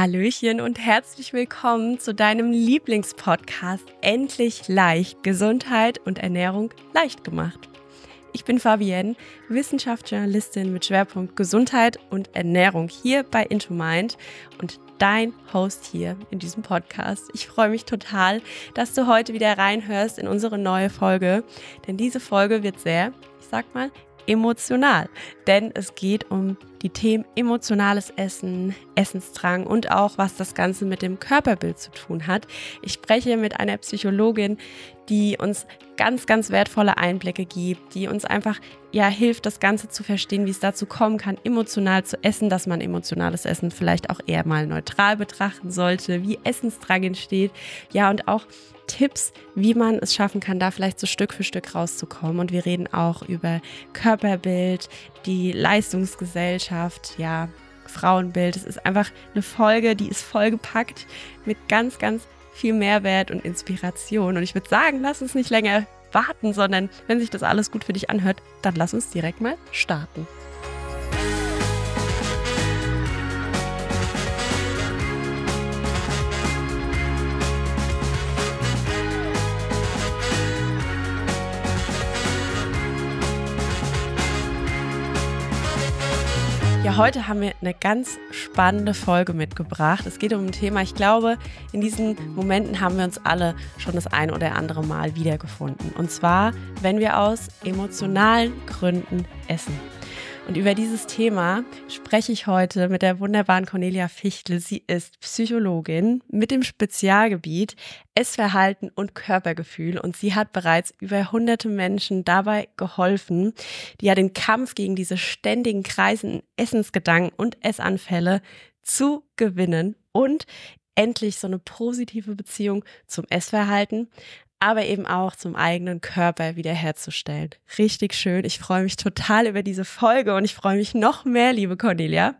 Hallöchen und herzlich willkommen zu deinem Lieblingspodcast Endlich leicht Gesundheit und Ernährung leicht gemacht. Ich bin Fabienne, Wissenschaftsjournalistin mit Schwerpunkt Gesundheit und Ernährung hier bei IntoMind und dein Host hier in diesem Podcast. Ich freue mich total, dass du heute wieder reinhörst in unsere neue Folge, denn diese Folge wird sehr, ich sag mal, emotional. Denn es geht um die Themen emotionales Essen, Essensdrang und auch, was das Ganze mit dem Körperbild zu tun hat. Ich spreche mit einer Psychologin, die uns ganz, ganz wertvolle Einblicke gibt, die uns einfach ja hilft, das Ganze zu verstehen, wie es dazu kommen kann, emotional zu essen, dass man emotionales Essen vielleicht auch eher mal neutral betrachten sollte, wie Essensdrang entsteht. Ja, und auch Tipps, wie man es schaffen kann, da vielleicht so Stück für Stück rauszukommen. Und wir reden auch über Körperbild, die Leistungsgesellschaft, ja, Frauenbild. Es ist einfach eine Folge, die ist vollgepackt mit ganz, ganz viel Mehrwert und Inspiration. Und ich würde sagen, lass uns nicht länger warten, sondern wenn sich das alles gut für dich anhört, dann lass uns direkt mal starten. heute haben wir eine ganz spannende Folge mitgebracht. Es geht um ein Thema, ich glaube, in diesen Momenten haben wir uns alle schon das ein oder andere Mal wiedergefunden. Und zwar, wenn wir aus emotionalen Gründen essen. Und über dieses Thema spreche ich heute mit der wunderbaren Cornelia Fichtel. Sie ist Psychologin mit dem Spezialgebiet Essverhalten und Körpergefühl. Und sie hat bereits über hunderte Menschen dabei geholfen, die ja den Kampf gegen diese ständigen kreisenden Essensgedanken und Essanfälle zu gewinnen und endlich so eine positive Beziehung zum Essverhalten, aber eben auch zum eigenen Körper wiederherzustellen. Richtig schön. Ich freue mich total über diese Folge und ich freue mich noch mehr, liebe Cornelia,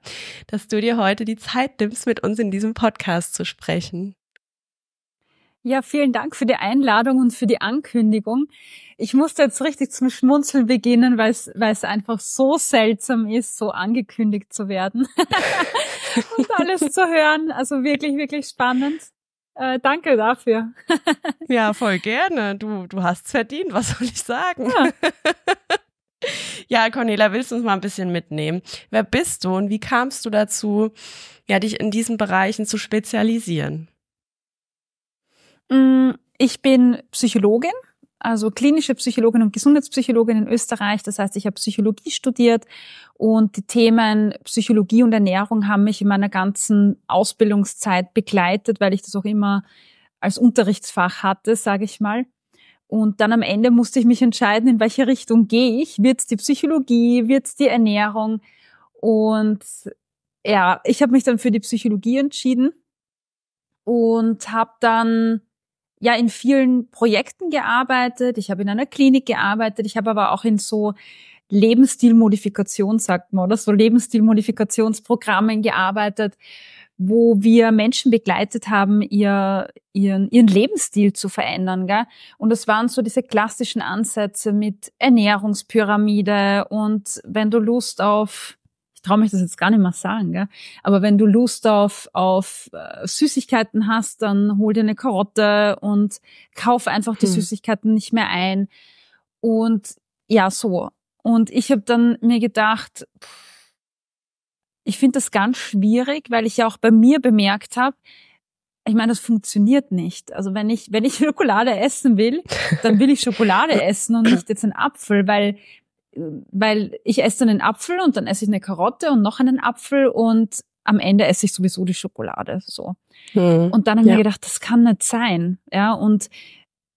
dass du dir heute die Zeit nimmst, mit uns in diesem Podcast zu sprechen. Ja, vielen Dank für die Einladung und für die Ankündigung. Ich musste jetzt richtig zum Schmunzeln beginnen, weil es, weil es einfach so seltsam ist, so angekündigt zu werden und alles zu hören. Also wirklich, wirklich spannend. Äh, danke dafür. ja, voll gerne. Du, du es verdient, was soll ich sagen? Ja. ja, Cornelia, willst du uns mal ein bisschen mitnehmen? Wer bist du und wie kamst du dazu, ja, dich in diesen Bereichen zu spezialisieren? Mm, ich bin Psychologin also klinische Psychologin und Gesundheitspsychologin in Österreich. Das heißt, ich habe Psychologie studiert und die Themen Psychologie und Ernährung haben mich in meiner ganzen Ausbildungszeit begleitet, weil ich das auch immer als Unterrichtsfach hatte, sage ich mal. Und dann am Ende musste ich mich entscheiden, in welche Richtung gehe ich. Wird es die Psychologie, wird es die Ernährung? Und ja, ich habe mich dann für die Psychologie entschieden und habe dann ja in vielen Projekten gearbeitet, ich habe in einer Klinik gearbeitet, ich habe aber auch in so Lebensstilmodifikation, sagt man, oder so Lebensstilmodifikationsprogrammen gearbeitet, wo wir Menschen begleitet haben, ihr, ihren, ihren Lebensstil zu verändern. Gell? Und das waren so diese klassischen Ansätze mit Ernährungspyramide und wenn du Lust auf ich traue mich das jetzt gar nicht mehr sagen, gell? aber wenn du Lust auf, auf äh, Süßigkeiten hast, dann hol dir eine Karotte und kauf einfach die hm. Süßigkeiten nicht mehr ein. Und ja, so. Und ich habe dann mir gedacht, ich finde das ganz schwierig, weil ich ja auch bei mir bemerkt habe, ich meine, das funktioniert nicht. Also wenn ich, wenn ich Schokolade essen will, dann will ich Schokolade essen und nicht jetzt einen Apfel, weil weil ich esse einen Apfel und dann esse ich eine Karotte und noch einen Apfel und am Ende esse ich sowieso die Schokolade so. Hm. Und dann habe ich ja. mir gedacht, das kann nicht sein. Ja, und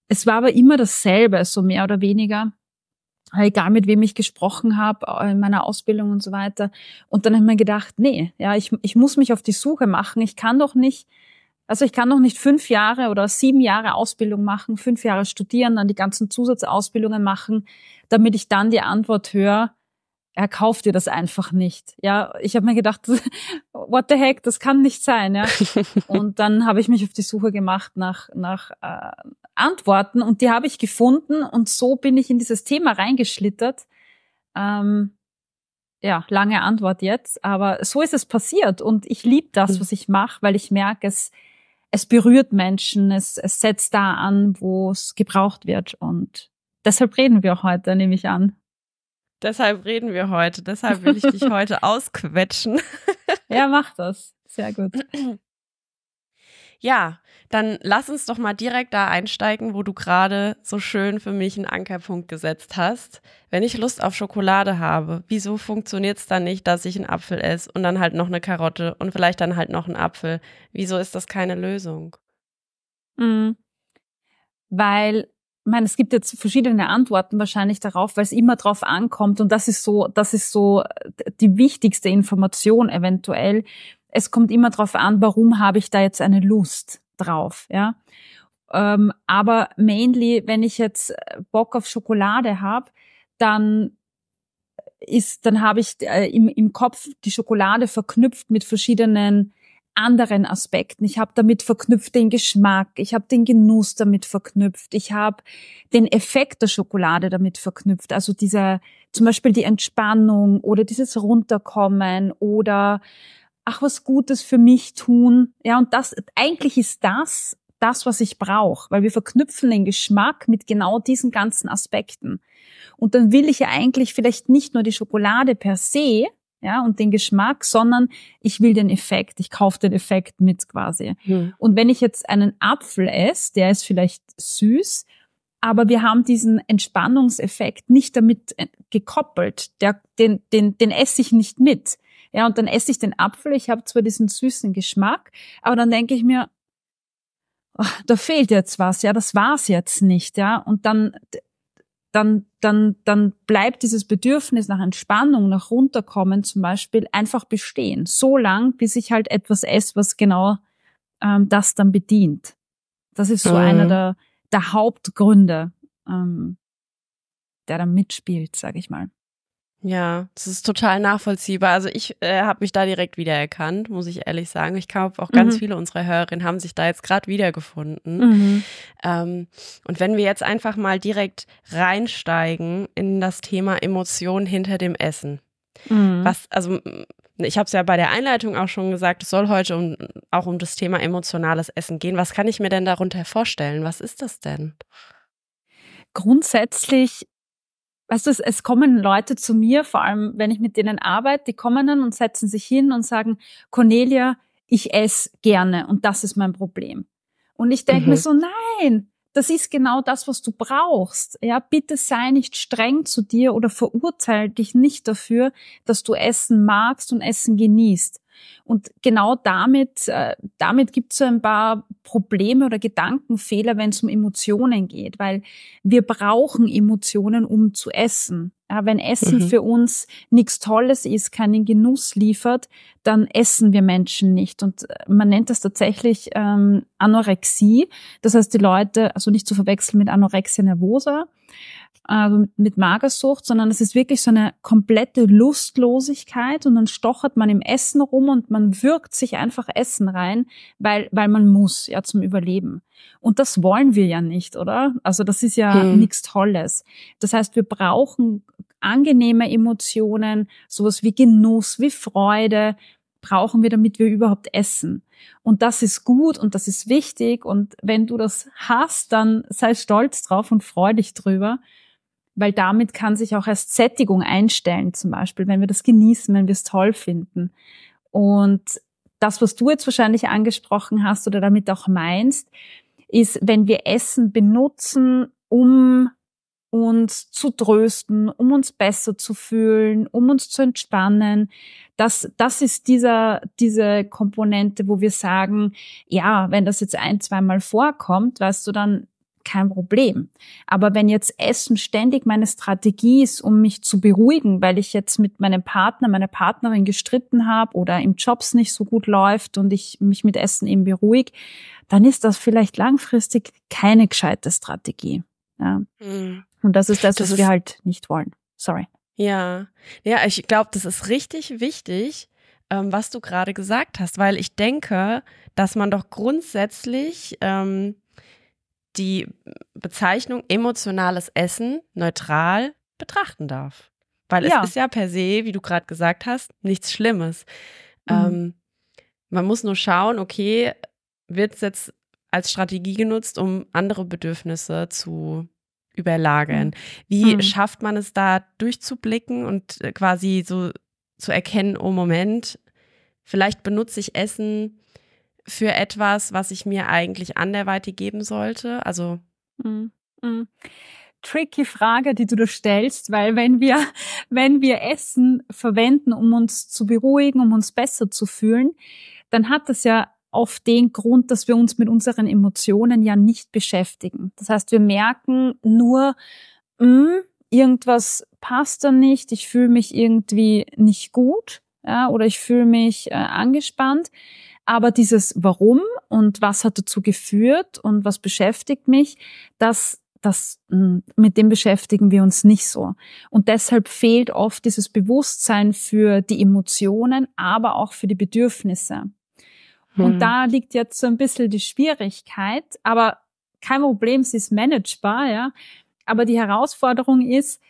es war aber immer dasselbe, so mehr oder weniger. Halt egal mit wem ich gesprochen habe, äh, in meiner Ausbildung und so weiter. Und dann habe ich mir gedacht, nee, ja, ich, ich muss mich auf die Suche machen. Ich kann doch nicht also ich kann noch nicht fünf Jahre oder sieben Jahre Ausbildung machen, fünf Jahre studieren, dann die ganzen Zusatzausbildungen machen, damit ich dann die Antwort höre, er kauft dir das einfach nicht. Ja, ich habe mir gedacht, what the heck, das kann nicht sein. Ja? Und dann habe ich mich auf die Suche gemacht nach, nach äh, Antworten und die habe ich gefunden und so bin ich in dieses Thema reingeschlittert. Ähm, ja, lange Antwort jetzt, aber so ist es passiert und ich liebe das, mhm. was ich mache, weil ich merke, es es berührt Menschen, es, es setzt da an, wo es gebraucht wird. Und deshalb reden wir heute, nehme ich an. Deshalb reden wir heute. Deshalb will ich dich heute ausquetschen. ja, mach das. Sehr gut. Ja, dann lass uns doch mal direkt da einsteigen, wo du gerade so schön für mich einen Ankerpunkt gesetzt hast. Wenn ich Lust auf Schokolade habe, wieso funktioniert es dann nicht, dass ich einen Apfel esse und dann halt noch eine Karotte und vielleicht dann halt noch einen Apfel? Wieso ist das keine Lösung? Mhm. Weil ich meine, es gibt jetzt verschiedene Antworten wahrscheinlich darauf, weil es immer drauf ankommt und das ist so, das ist so äh, die wichtigste Information eventuell, es kommt immer darauf an, warum habe ich da jetzt eine Lust drauf, ja. Ähm, aber mainly, wenn ich jetzt äh, Bock auf Schokolade habe, dann ist, dann habe ich äh, im, im Kopf die Schokolade verknüpft mit verschiedenen anderen Aspekten. Ich habe damit verknüpft den Geschmack, ich habe den Genuss damit verknüpft, ich habe den Effekt der Schokolade damit verknüpft. Also diese, zum Beispiel die Entspannung oder dieses Runterkommen oder ach, was Gutes für mich tun. Ja, und das, eigentlich ist das das, was ich brauche, weil wir verknüpfen den Geschmack mit genau diesen ganzen Aspekten. Und dann will ich ja eigentlich vielleicht nicht nur die Schokolade per se, ja, und den Geschmack, sondern ich will den Effekt, ich kaufe den Effekt mit quasi. Hm. Und wenn ich jetzt einen Apfel esse, der ist vielleicht süß, aber wir haben diesen Entspannungseffekt nicht damit äh, gekoppelt, der, den, den, den esse ich nicht mit. Ja, und dann esse ich den Apfel, ich habe zwar diesen süßen Geschmack, aber dann denke ich mir, oh, da fehlt jetzt was, ja, das war's jetzt nicht, ja. Und dann dann, dann, dann bleibt dieses Bedürfnis nach Entspannung, nach Runterkommen zum Beispiel einfach bestehen. So lang, bis ich halt etwas esse, was genau ähm, das dann bedient. Das ist so mhm. einer der, der Hauptgründe, ähm, der da mitspielt, sage ich mal. Ja, das ist total nachvollziehbar. Also ich äh, habe mich da direkt wiedererkannt, muss ich ehrlich sagen. Ich glaube, auch ganz mhm. viele unserer Hörerinnen haben sich da jetzt gerade wiedergefunden. Mhm. Ähm, und wenn wir jetzt einfach mal direkt reinsteigen in das Thema Emotionen hinter dem Essen. Mhm. Was, also ich habe es ja bei der Einleitung auch schon gesagt, es soll heute um, auch um das Thema emotionales Essen gehen. Was kann ich mir denn darunter vorstellen? Was ist das denn? Grundsätzlich Weißt du, es, es kommen Leute zu mir, vor allem wenn ich mit denen arbeite, die kommen dann und setzen sich hin und sagen, Cornelia, ich esse gerne und das ist mein Problem. Und ich denke mhm. mir so, nein, das ist genau das, was du brauchst. Ja, bitte sei nicht streng zu dir oder verurteile dich nicht dafür, dass du Essen magst und Essen genießt. Und genau damit, äh, damit gibt es so ein paar Probleme oder Gedankenfehler, wenn es um Emotionen geht, weil wir brauchen Emotionen, um zu essen. Ja, wenn Essen mhm. für uns nichts Tolles ist, keinen Genuss liefert, dann essen wir Menschen nicht. Und äh, man nennt das tatsächlich ähm, Anorexie. Das heißt, die Leute, also nicht zu verwechseln mit Anorexia nervosa, also mit Magersucht, sondern es ist wirklich so eine komplette Lustlosigkeit und dann stochert man im Essen rum und man wirkt sich einfach Essen rein, weil, weil man muss, ja, zum Überleben. Und das wollen wir ja nicht, oder? Also das ist ja hm. nichts Tolles. Das heißt, wir brauchen angenehme Emotionen, sowas wie Genuss, wie Freude, brauchen wir, damit wir überhaupt essen. Und das ist gut und das ist wichtig. Und wenn du das hast, dann sei stolz drauf und freu dich drüber weil damit kann sich auch erst Sättigung einstellen, zum Beispiel, wenn wir das genießen, wenn wir es toll finden. Und das, was du jetzt wahrscheinlich angesprochen hast oder damit auch meinst, ist, wenn wir Essen benutzen, um uns zu trösten, um uns besser zu fühlen, um uns zu entspannen. Das, das ist dieser, diese Komponente, wo wir sagen, ja, wenn das jetzt ein, zweimal vorkommt, weißt du, dann kein Problem. Aber wenn jetzt Essen ständig meine Strategie ist, um mich zu beruhigen, weil ich jetzt mit meinem Partner, meiner Partnerin gestritten habe oder im Jobs nicht so gut läuft und ich mich mit Essen eben beruhige, dann ist das vielleicht langfristig keine gescheite Strategie. Ja. Mhm. Und das ist das, was ist wir halt nicht wollen. Sorry. Ja, ja, ich glaube, das ist richtig wichtig, ähm, was du gerade gesagt hast, weil ich denke, dass man doch grundsätzlich ähm, die Bezeichnung emotionales Essen neutral betrachten darf. Weil ja. es ist ja per se, wie du gerade gesagt hast, nichts Schlimmes. Mhm. Ähm, man muss nur schauen, okay, wird es jetzt als Strategie genutzt, um andere Bedürfnisse zu überlagern? Mhm. Wie mhm. schafft man es da durchzublicken und äh, quasi so zu erkennen, oh Moment, vielleicht benutze ich Essen für etwas, was ich mir eigentlich anderweitig geben sollte? Also. Mhm. Mhm tricky Frage, die du da stellst, weil wenn wir, wenn wir Essen verwenden, um uns zu beruhigen, um uns besser zu fühlen, dann hat das ja oft den Grund, dass wir uns mit unseren Emotionen ja nicht beschäftigen. Das heißt, wir merken nur, mh, hm, irgendwas passt da nicht, ich fühle mich irgendwie nicht gut ja, oder ich fühle mich äh, angespannt. Aber dieses Warum und was hat dazu geführt und was beschäftigt mich, das das, hm, mit dem beschäftigen wir uns nicht so. Und deshalb fehlt oft dieses Bewusstsein für die Emotionen, aber auch für die Bedürfnisse. Hm. Und da liegt jetzt so ein bisschen die Schwierigkeit, aber kein Problem, es ist managebar, ja. Aber die Herausforderung ist,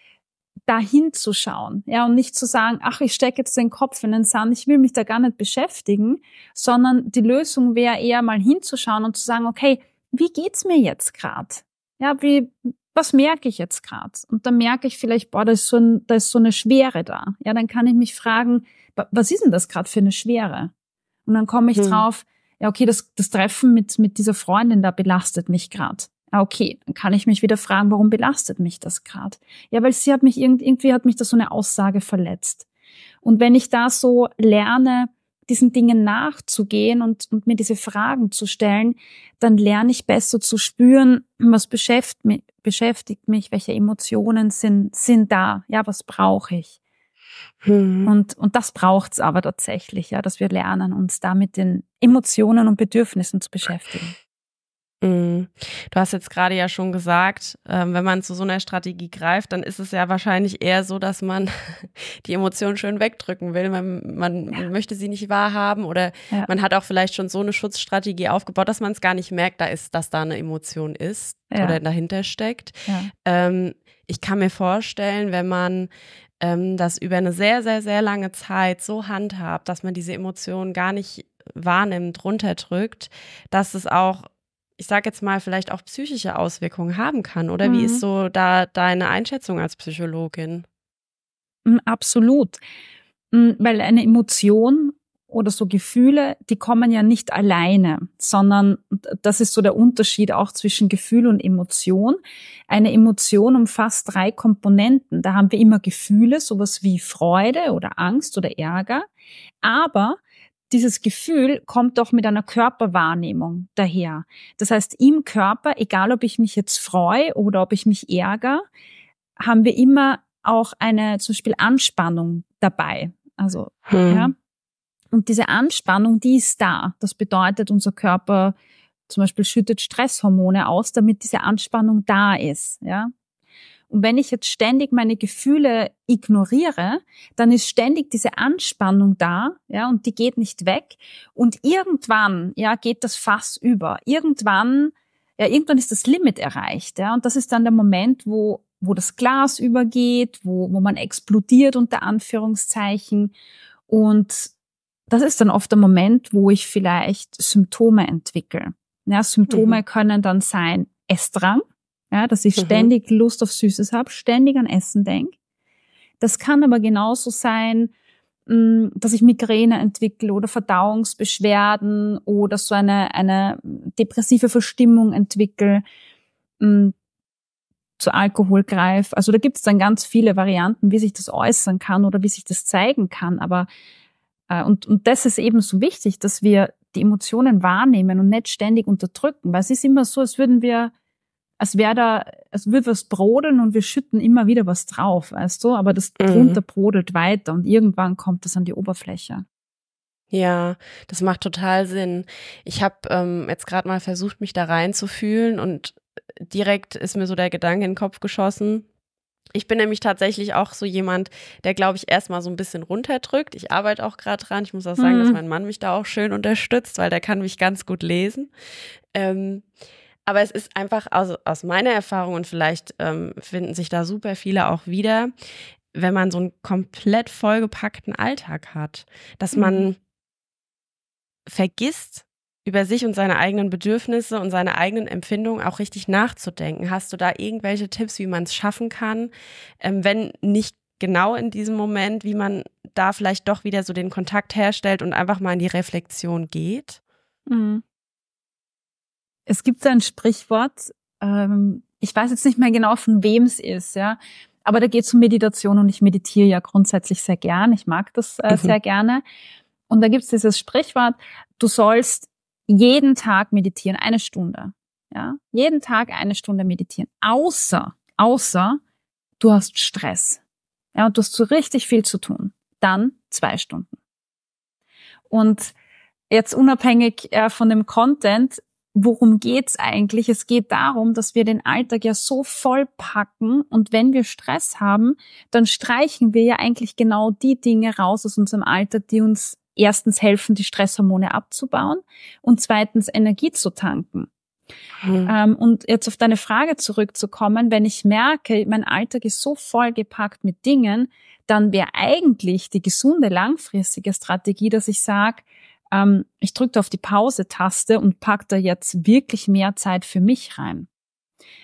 dahin zu schauen, ja, und nicht zu sagen, ach, ich stecke jetzt den Kopf in den Sand, ich will mich da gar nicht beschäftigen, sondern die Lösung wäre eher mal hinzuschauen und zu sagen, okay, wie geht's mir jetzt gerade? Ja, wie, was merke ich jetzt gerade? Und dann merke ich vielleicht, boah, da ist, so ein, da ist so eine Schwere da. Ja, dann kann ich mich fragen, was ist denn das gerade für eine Schwere? Und dann komme ich hm. drauf, ja, okay, das, das Treffen mit, mit dieser Freundin da belastet mich gerade. Ah, okay, dann kann ich mich wieder fragen, warum belastet mich das gerade? Ja, weil sie hat mich irgendwie, irgendwie hat mich da so eine Aussage verletzt. Und wenn ich da so lerne, diesen Dingen nachzugehen und, und mir diese Fragen zu stellen, dann lerne ich besser zu spüren, was beschäftigt mich, welche Emotionen sind, sind da, ja, was brauche ich. Hm. Und, und das braucht's aber tatsächlich, ja, dass wir lernen, uns da mit den Emotionen und Bedürfnissen zu beschäftigen. Mhm. Du hast jetzt gerade ja schon gesagt, ähm, wenn man zu so einer Strategie greift, dann ist es ja wahrscheinlich eher so, dass man die Emotionen schön wegdrücken will. Man, man ja. möchte sie nicht wahrhaben oder ja. man hat auch vielleicht schon so eine Schutzstrategie aufgebaut, dass man es gar nicht merkt, da ist, dass da eine Emotion ist ja. oder dahinter steckt. Ähm, ich kann mir vorstellen, wenn man ähm, das über eine sehr, sehr, sehr lange Zeit so handhabt, dass man diese Emotionen gar nicht wahrnimmt, runterdrückt, dass es auch ich sage jetzt mal, vielleicht auch psychische Auswirkungen haben kann. Oder mhm. wie ist mhm. so da deine Einschätzung als Psychologin? Mm, absolut. Mm, weil eine Emotion oder so Gefühle, die kommen ja nicht alleine, sondern das ist so der Unterschied auch zwischen Gefühl und Emotion. Eine Emotion umfasst drei Komponenten. Da haben wir immer Gefühle, sowas wie Freude oder Angst oder Ärger. Aber dieses Gefühl kommt doch mit einer Körperwahrnehmung daher. Das heißt, im Körper, egal ob ich mich jetzt freue oder ob ich mich ärgere, haben wir immer auch eine zum Beispiel Anspannung dabei. Also, hm. ja. Und diese Anspannung, die ist da. Das bedeutet, unser Körper zum Beispiel schüttet Stresshormone aus, damit diese Anspannung da ist, ja. Und wenn ich jetzt ständig meine Gefühle ignoriere, dann ist ständig diese Anspannung da, ja, und die geht nicht weg. Und irgendwann, ja, geht das Fass über. Irgendwann, ja, irgendwann ist das Limit erreicht, ja. Und das ist dann der Moment, wo, wo das Glas übergeht, wo, wo man explodiert unter Anführungszeichen. Und das ist dann oft der Moment, wo ich vielleicht Symptome entwickle. Ja, Symptome mhm. können dann sein Essdrang, ja, dass ich mhm. ständig Lust auf Süßes habe, ständig an Essen denke. Das kann aber genauso sein, mm, dass ich Migräne entwickle oder Verdauungsbeschwerden oder so eine, eine depressive Verstimmung entwickle, mm, zu Alkohol greife. Also da gibt es dann ganz viele Varianten, wie sich das äußern kann oder wie sich das zeigen kann. Aber äh, und, und das ist eben so wichtig, dass wir die Emotionen wahrnehmen und nicht ständig unterdrücken, weil es ist immer so, als würden wir als wäre da, als würde was brodeln und wir schütten immer wieder was drauf, weißt du? Aber das mhm. drunter brodelt weiter und irgendwann kommt das an die Oberfläche. Ja, das macht total Sinn. Ich habe ähm, jetzt gerade mal versucht, mich da reinzufühlen und direkt ist mir so der Gedanke in den Kopf geschossen. Ich bin nämlich tatsächlich auch so jemand, der, glaube ich, erstmal so ein bisschen runterdrückt. Ich arbeite auch gerade dran. Ich muss auch sagen, mhm. dass mein Mann mich da auch schön unterstützt, weil der kann mich ganz gut lesen. Ähm, aber es ist einfach aus, aus meiner Erfahrung und vielleicht ähm, finden sich da super viele auch wieder, wenn man so einen komplett vollgepackten Alltag hat, dass man mhm. vergisst, über sich und seine eigenen Bedürfnisse und seine eigenen Empfindungen auch richtig nachzudenken. Hast du da irgendwelche Tipps, wie man es schaffen kann, ähm, wenn nicht genau in diesem Moment, wie man da vielleicht doch wieder so den Kontakt herstellt und einfach mal in die Reflexion geht? Mhm es gibt ein Sprichwort, ähm, ich weiß jetzt nicht mehr genau, von wem es ist, ja. Aber da geht es um Meditation und ich meditiere ja grundsätzlich sehr gern. Ich mag das äh, mhm. sehr gerne. Und da gibt es dieses Sprichwort, du sollst jeden Tag meditieren, eine Stunde. Ja, jeden Tag eine Stunde meditieren. Außer, außer du hast Stress. Ja, und du hast so richtig viel zu tun. Dann zwei Stunden. Und jetzt unabhängig äh, von dem Content, worum geht's eigentlich? Es geht darum, dass wir den Alltag ja so voll packen und wenn wir Stress haben, dann streichen wir ja eigentlich genau die Dinge raus aus unserem Alltag, die uns erstens helfen, die Stresshormone abzubauen und zweitens Energie zu tanken. Mhm. und jetzt auf deine Frage zurückzukommen, wenn ich merke, mein Alltag ist so vollgepackt mit Dingen, dann wäre eigentlich die gesunde langfristige Strategie, dass ich sage, ähm, ich drückte auf die Pause-Taste und packte jetzt wirklich mehr Zeit für mich rein.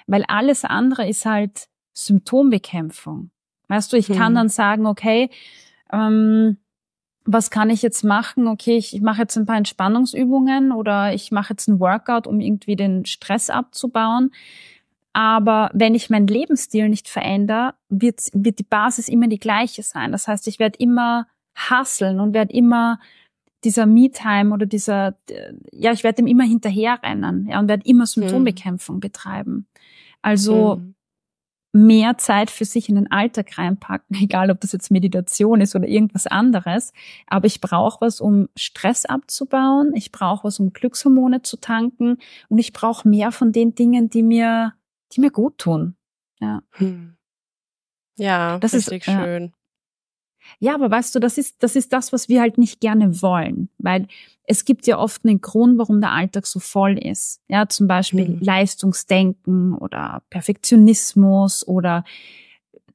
Weil alles andere ist halt Symptombekämpfung. Weißt du, ich mhm. kann dann sagen, okay, ähm, was kann ich jetzt machen? Okay, ich, ich mache jetzt ein paar Entspannungsübungen oder ich mache jetzt einen Workout, um irgendwie den Stress abzubauen. Aber wenn ich meinen Lebensstil nicht verändere, wird, wird die Basis immer die gleiche sein. Das heißt, ich werde immer hasseln und werde immer dieser Me-Time oder dieser, äh, ja, ich werde dem immer hinterherrennen ja, und werde immer Symptombekämpfung mhm. betreiben. Also mhm. mehr Zeit für sich in den Alltag reinpacken, egal ob das jetzt Meditation ist oder irgendwas anderes. Aber ich brauche was, um Stress abzubauen, ich brauche was, um Glückshormone zu tanken und ich brauche mehr von den Dingen, die mir, die mir gut tun. Ja. Mhm. Ja, das ist schön. Ja. Ja, aber weißt du, das ist, das ist das, was wir halt nicht gerne wollen, weil es gibt ja oft einen Grund, warum der Alltag so voll ist. Ja, zum Beispiel mhm. Leistungsdenken oder Perfektionismus oder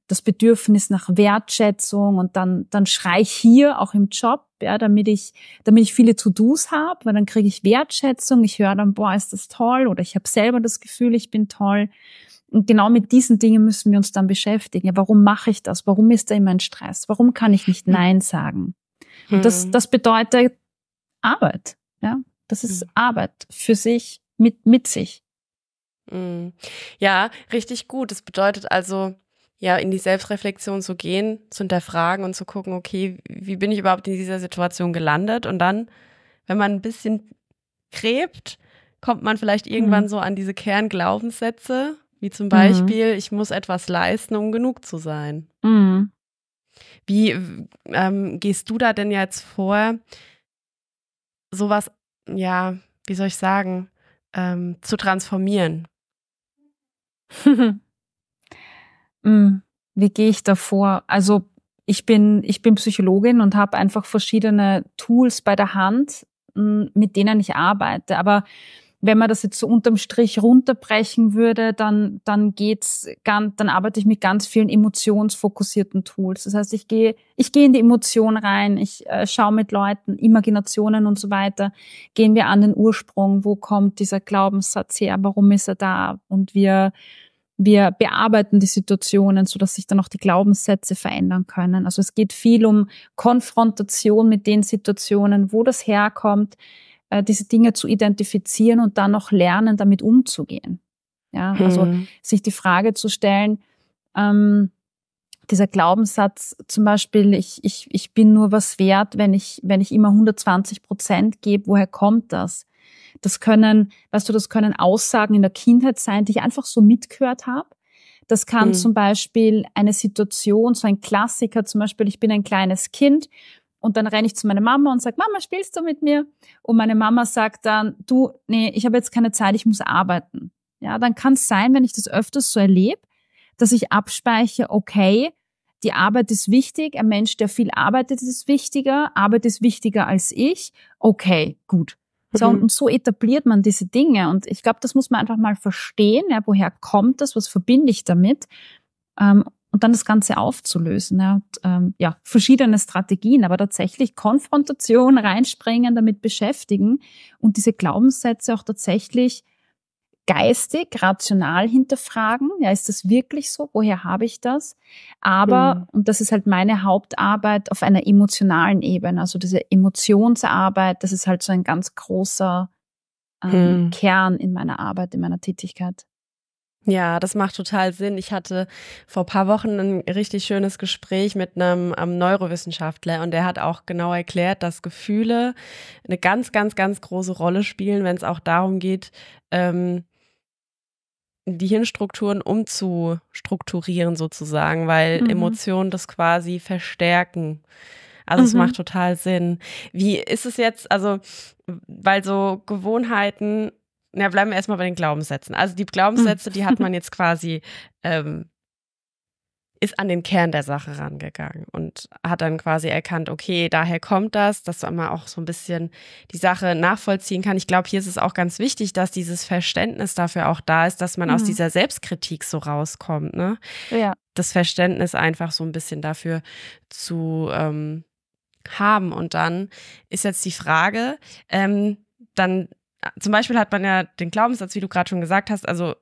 das Bedürfnis nach Wertschätzung und dann, dann schrei ich hier auch im Job, ja, damit ich, damit ich viele To-Dos habe, weil dann kriege ich Wertschätzung, ich höre dann, boah, ist das toll oder ich habe selber das Gefühl, ich bin toll. Und genau mit diesen Dingen müssen wir uns dann beschäftigen. Ja, warum mache ich das? Warum ist da immer ein Stress? Warum kann ich nicht hm. Nein sagen? Und das, hm. das bedeutet Arbeit. Ja, das ist hm. Arbeit für sich, mit, mit sich. Ja, richtig gut. Das bedeutet also, ja, in die Selbstreflexion zu gehen, zu hinterfragen und zu gucken, okay, wie bin ich überhaupt in dieser Situation gelandet? Und dann, wenn man ein bisschen gräbt, kommt man vielleicht irgendwann mhm. so an diese Kernglaubenssätze, wie zum mhm. Beispiel, mhm. ich muss etwas leisten, um genug zu sein. Mhm. Wie ähm, gehst du da denn jetzt vor, sowas, ja, wie soll ich sagen, ähm, zu transformieren? Hm, wie gehe ich davor? Also ich bin, ich bin Psychologin und habe einfach verschiedene Tools bei der Hand, hm, mit denen ich arbeite. Aber wenn man das jetzt so unterm Strich runterbrechen würde, dann, dann geht's, ganz, dann arbeite ich mit ganz vielen emotionsfokussierten Tools. Das heißt, ich gehe, ich gehe in die Emotion rein, ich äh, schaue mit Leuten, Imaginationen und so weiter. Gehen wir an den Ursprung, wo kommt dieser Glaubenssatz her, warum ist er da? Und wir, wir bearbeiten die Situationen, so dass sich dann auch die Glaubenssätze verändern können. Also es geht viel um Konfrontation mit den Situationen, wo das herkommt, äh, diese Dinge zu identifizieren und dann noch lernen, damit umzugehen. Ja, also mhm. sich die Frage zu stellen, ähm, dieser Glaubenssatz zum Beispiel, ich, ich, ich bin nur was wert, wenn ich, wenn ich immer 120 Prozent gebe, woher kommt das? Das können, weißt du, das können Aussagen in der Kindheit sein, die ich einfach so mitgehört habe. Das kann mhm. zum Beispiel eine Situation, so ein Klassiker, zum Beispiel, ich bin ein kleines Kind und dann renne ich zu meiner Mama und sage, Mama, spielst du mit mir? Und meine Mama sagt dann, du, nee, ich habe jetzt keine Zeit, ich muss arbeiten. Ja, dann kann es sein, wenn ich das öfters so erlebe, dass ich abspeiche, okay, die Arbeit ist wichtig, ein Mensch, der viel arbeitet, ist wichtiger, Arbeit ist wichtiger als ich, okay, gut. So, mhm. und so etabliert man diese Dinge. Und ich glaube, das muss man einfach mal verstehen, ja, woher kommt das, was verbinde ich damit? Ähm, und dann das Ganze aufzulösen. Ja, und, ähm, ja, verschiedene Strategien, aber tatsächlich Konfrontation, reinspringen, damit beschäftigen und diese Glaubenssätze auch tatsächlich geistig, rational hinterfragen. Ja, ist das wirklich so? Woher habe ich das? Aber, mhm. und das ist halt meine Hauptarbeit auf einer emotionalen Ebene, also diese Emotionsarbeit, das ist halt so ein ganz großer ähm, mhm. Kern in meiner Arbeit, in meiner Tätigkeit. Ja, das macht total Sinn. Ich hatte vor paar Wochen ein richtig schönes Gespräch mit einem ähm, Neurowissenschaftler und der hat auch genau erklärt, dass Gefühle eine ganz, ganz, ganz große Rolle spielen, wenn es auch darum geht, ähm, die Hirnstrukturen umzustrukturieren sozusagen, weil mhm. Emotionen das quasi verstärken. Also mhm. es macht total Sinn. Wie ist es jetzt, also weil so Gewohnheiten ja, bleiben wir erstmal bei den Glaubenssätzen. Also die Glaubenssätze, die hat man jetzt quasi, ähm, ist an den Kern der Sache rangegangen und hat dann quasi erkannt, okay, daher kommt das, dass man auch so ein bisschen die Sache nachvollziehen kann. Ich glaube, hier ist es auch ganz wichtig, dass dieses Verständnis dafür auch da ist, dass man mhm. aus dieser Selbstkritik so rauskommt. Ne? Ja. Das Verständnis einfach so ein bisschen dafür zu ähm, haben. Und dann ist jetzt die Frage, ähm, dann zum Beispiel hat man ja den Glaubenssatz, wie du gerade schon gesagt hast, also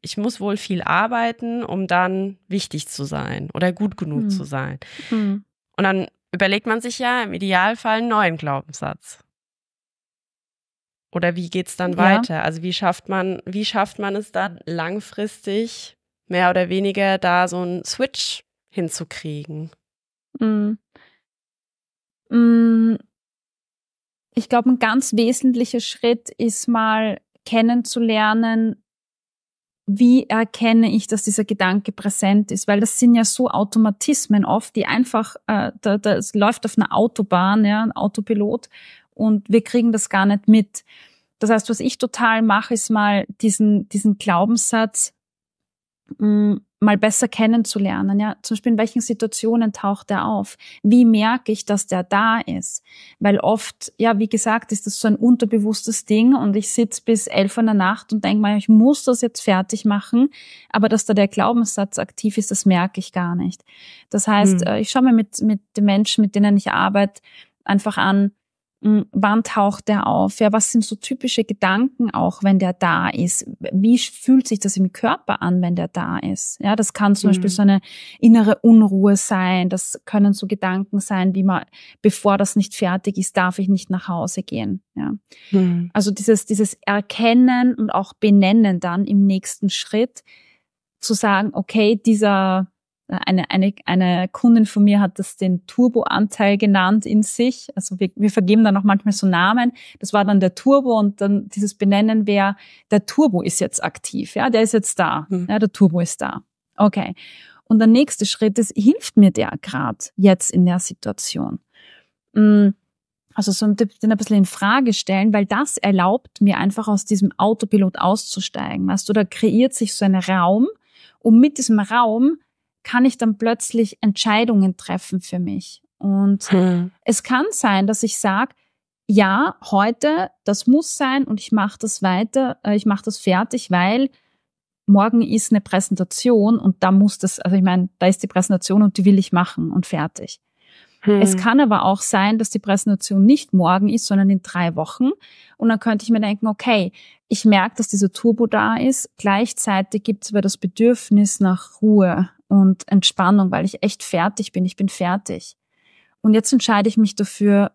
ich muss wohl viel arbeiten, um dann wichtig zu sein oder gut genug mhm. zu sein. Mhm. Und dann überlegt man sich ja im Idealfall einen neuen Glaubenssatz. Oder wie geht es dann ja. weiter? Also wie schafft man, wie schafft man es dann langfristig mehr oder weniger da so einen Switch hinzukriegen? Mhm ich glaube, ein ganz wesentlicher Schritt ist mal kennenzulernen, wie erkenne ich, dass dieser Gedanke präsent ist? Weil das sind ja so Automatismen oft, die einfach, äh, da, da, es läuft auf einer Autobahn, ja, ein Autopilot, und wir kriegen das gar nicht mit. Das heißt, was ich total mache, ist mal diesen, diesen Glaubenssatz, mh, hm, mal besser kennenzulernen. Ja, zum Beispiel in welchen Situationen taucht er auf? Wie merke ich, dass der da ist? Weil oft, ja, wie gesagt, ist das so ein unterbewusstes Ding und ich sitze bis elf in der Nacht und denke mal, ich muss das jetzt fertig machen. Aber dass da der Glaubenssatz aktiv ist, das merke ich gar nicht. Das heißt, hm. Äh, ich schaue mir mit, mit den Menschen, mit denen ich arbeite, einfach an, hm, wann taucht der auf? Ja, was sind so typische Gedanken auch, wenn der da ist? Wie fühlt sich das im Körper an, wenn der da ist? Ja, das kann zum mhm. Beispiel so eine innere Unruhe sein. Das können so Gedanken sein, wie man, bevor das nicht fertig ist, darf ich nicht nach Hause gehen. Ja. Mhm. Also dieses, dieses Erkennen und auch Benennen dann im nächsten Schritt zu sagen, okay, dieser eine, eine, eine Kundin von mir hat das den Turbo-Anteil genannt in sich. Also wir, wir vergeben dann auch manchmal so Namen. Das war dann der Turbo und dann dieses Benennen wäre, der Turbo ist jetzt aktiv, ja, der ist jetzt da. Mhm. Ja, der Turbo ist da. Okay. Und der nächste Schritt ist, hilft mir der gerade jetzt in der Situation? Mm, also so ein bisschen in Frage stellen, weil das erlaubt mir einfach aus diesem Autopilot auszusteigen. Weißt du, da kreiert sich so ein Raum und mit diesem Raum kann ich dann plötzlich Entscheidungen treffen für mich. Und hm. es kann sein, dass ich sage, ja, heute, das muss sein und ich mache das weiter, äh, ich mache das fertig, weil morgen ist eine Präsentation und da muss das, also ich meine, da ist die Präsentation und die will ich machen und fertig. Hm. Es kann aber auch sein, dass die Präsentation nicht morgen ist, sondern in drei Wochen. Und dann könnte ich mir denken, okay, ich merke, dass dieser Turbo da ist. Gleichzeitig gibt es aber das Bedürfnis nach Ruhe und Entspannung, weil ich echt fertig bin. Ich bin fertig. Und jetzt entscheide ich mich dafür,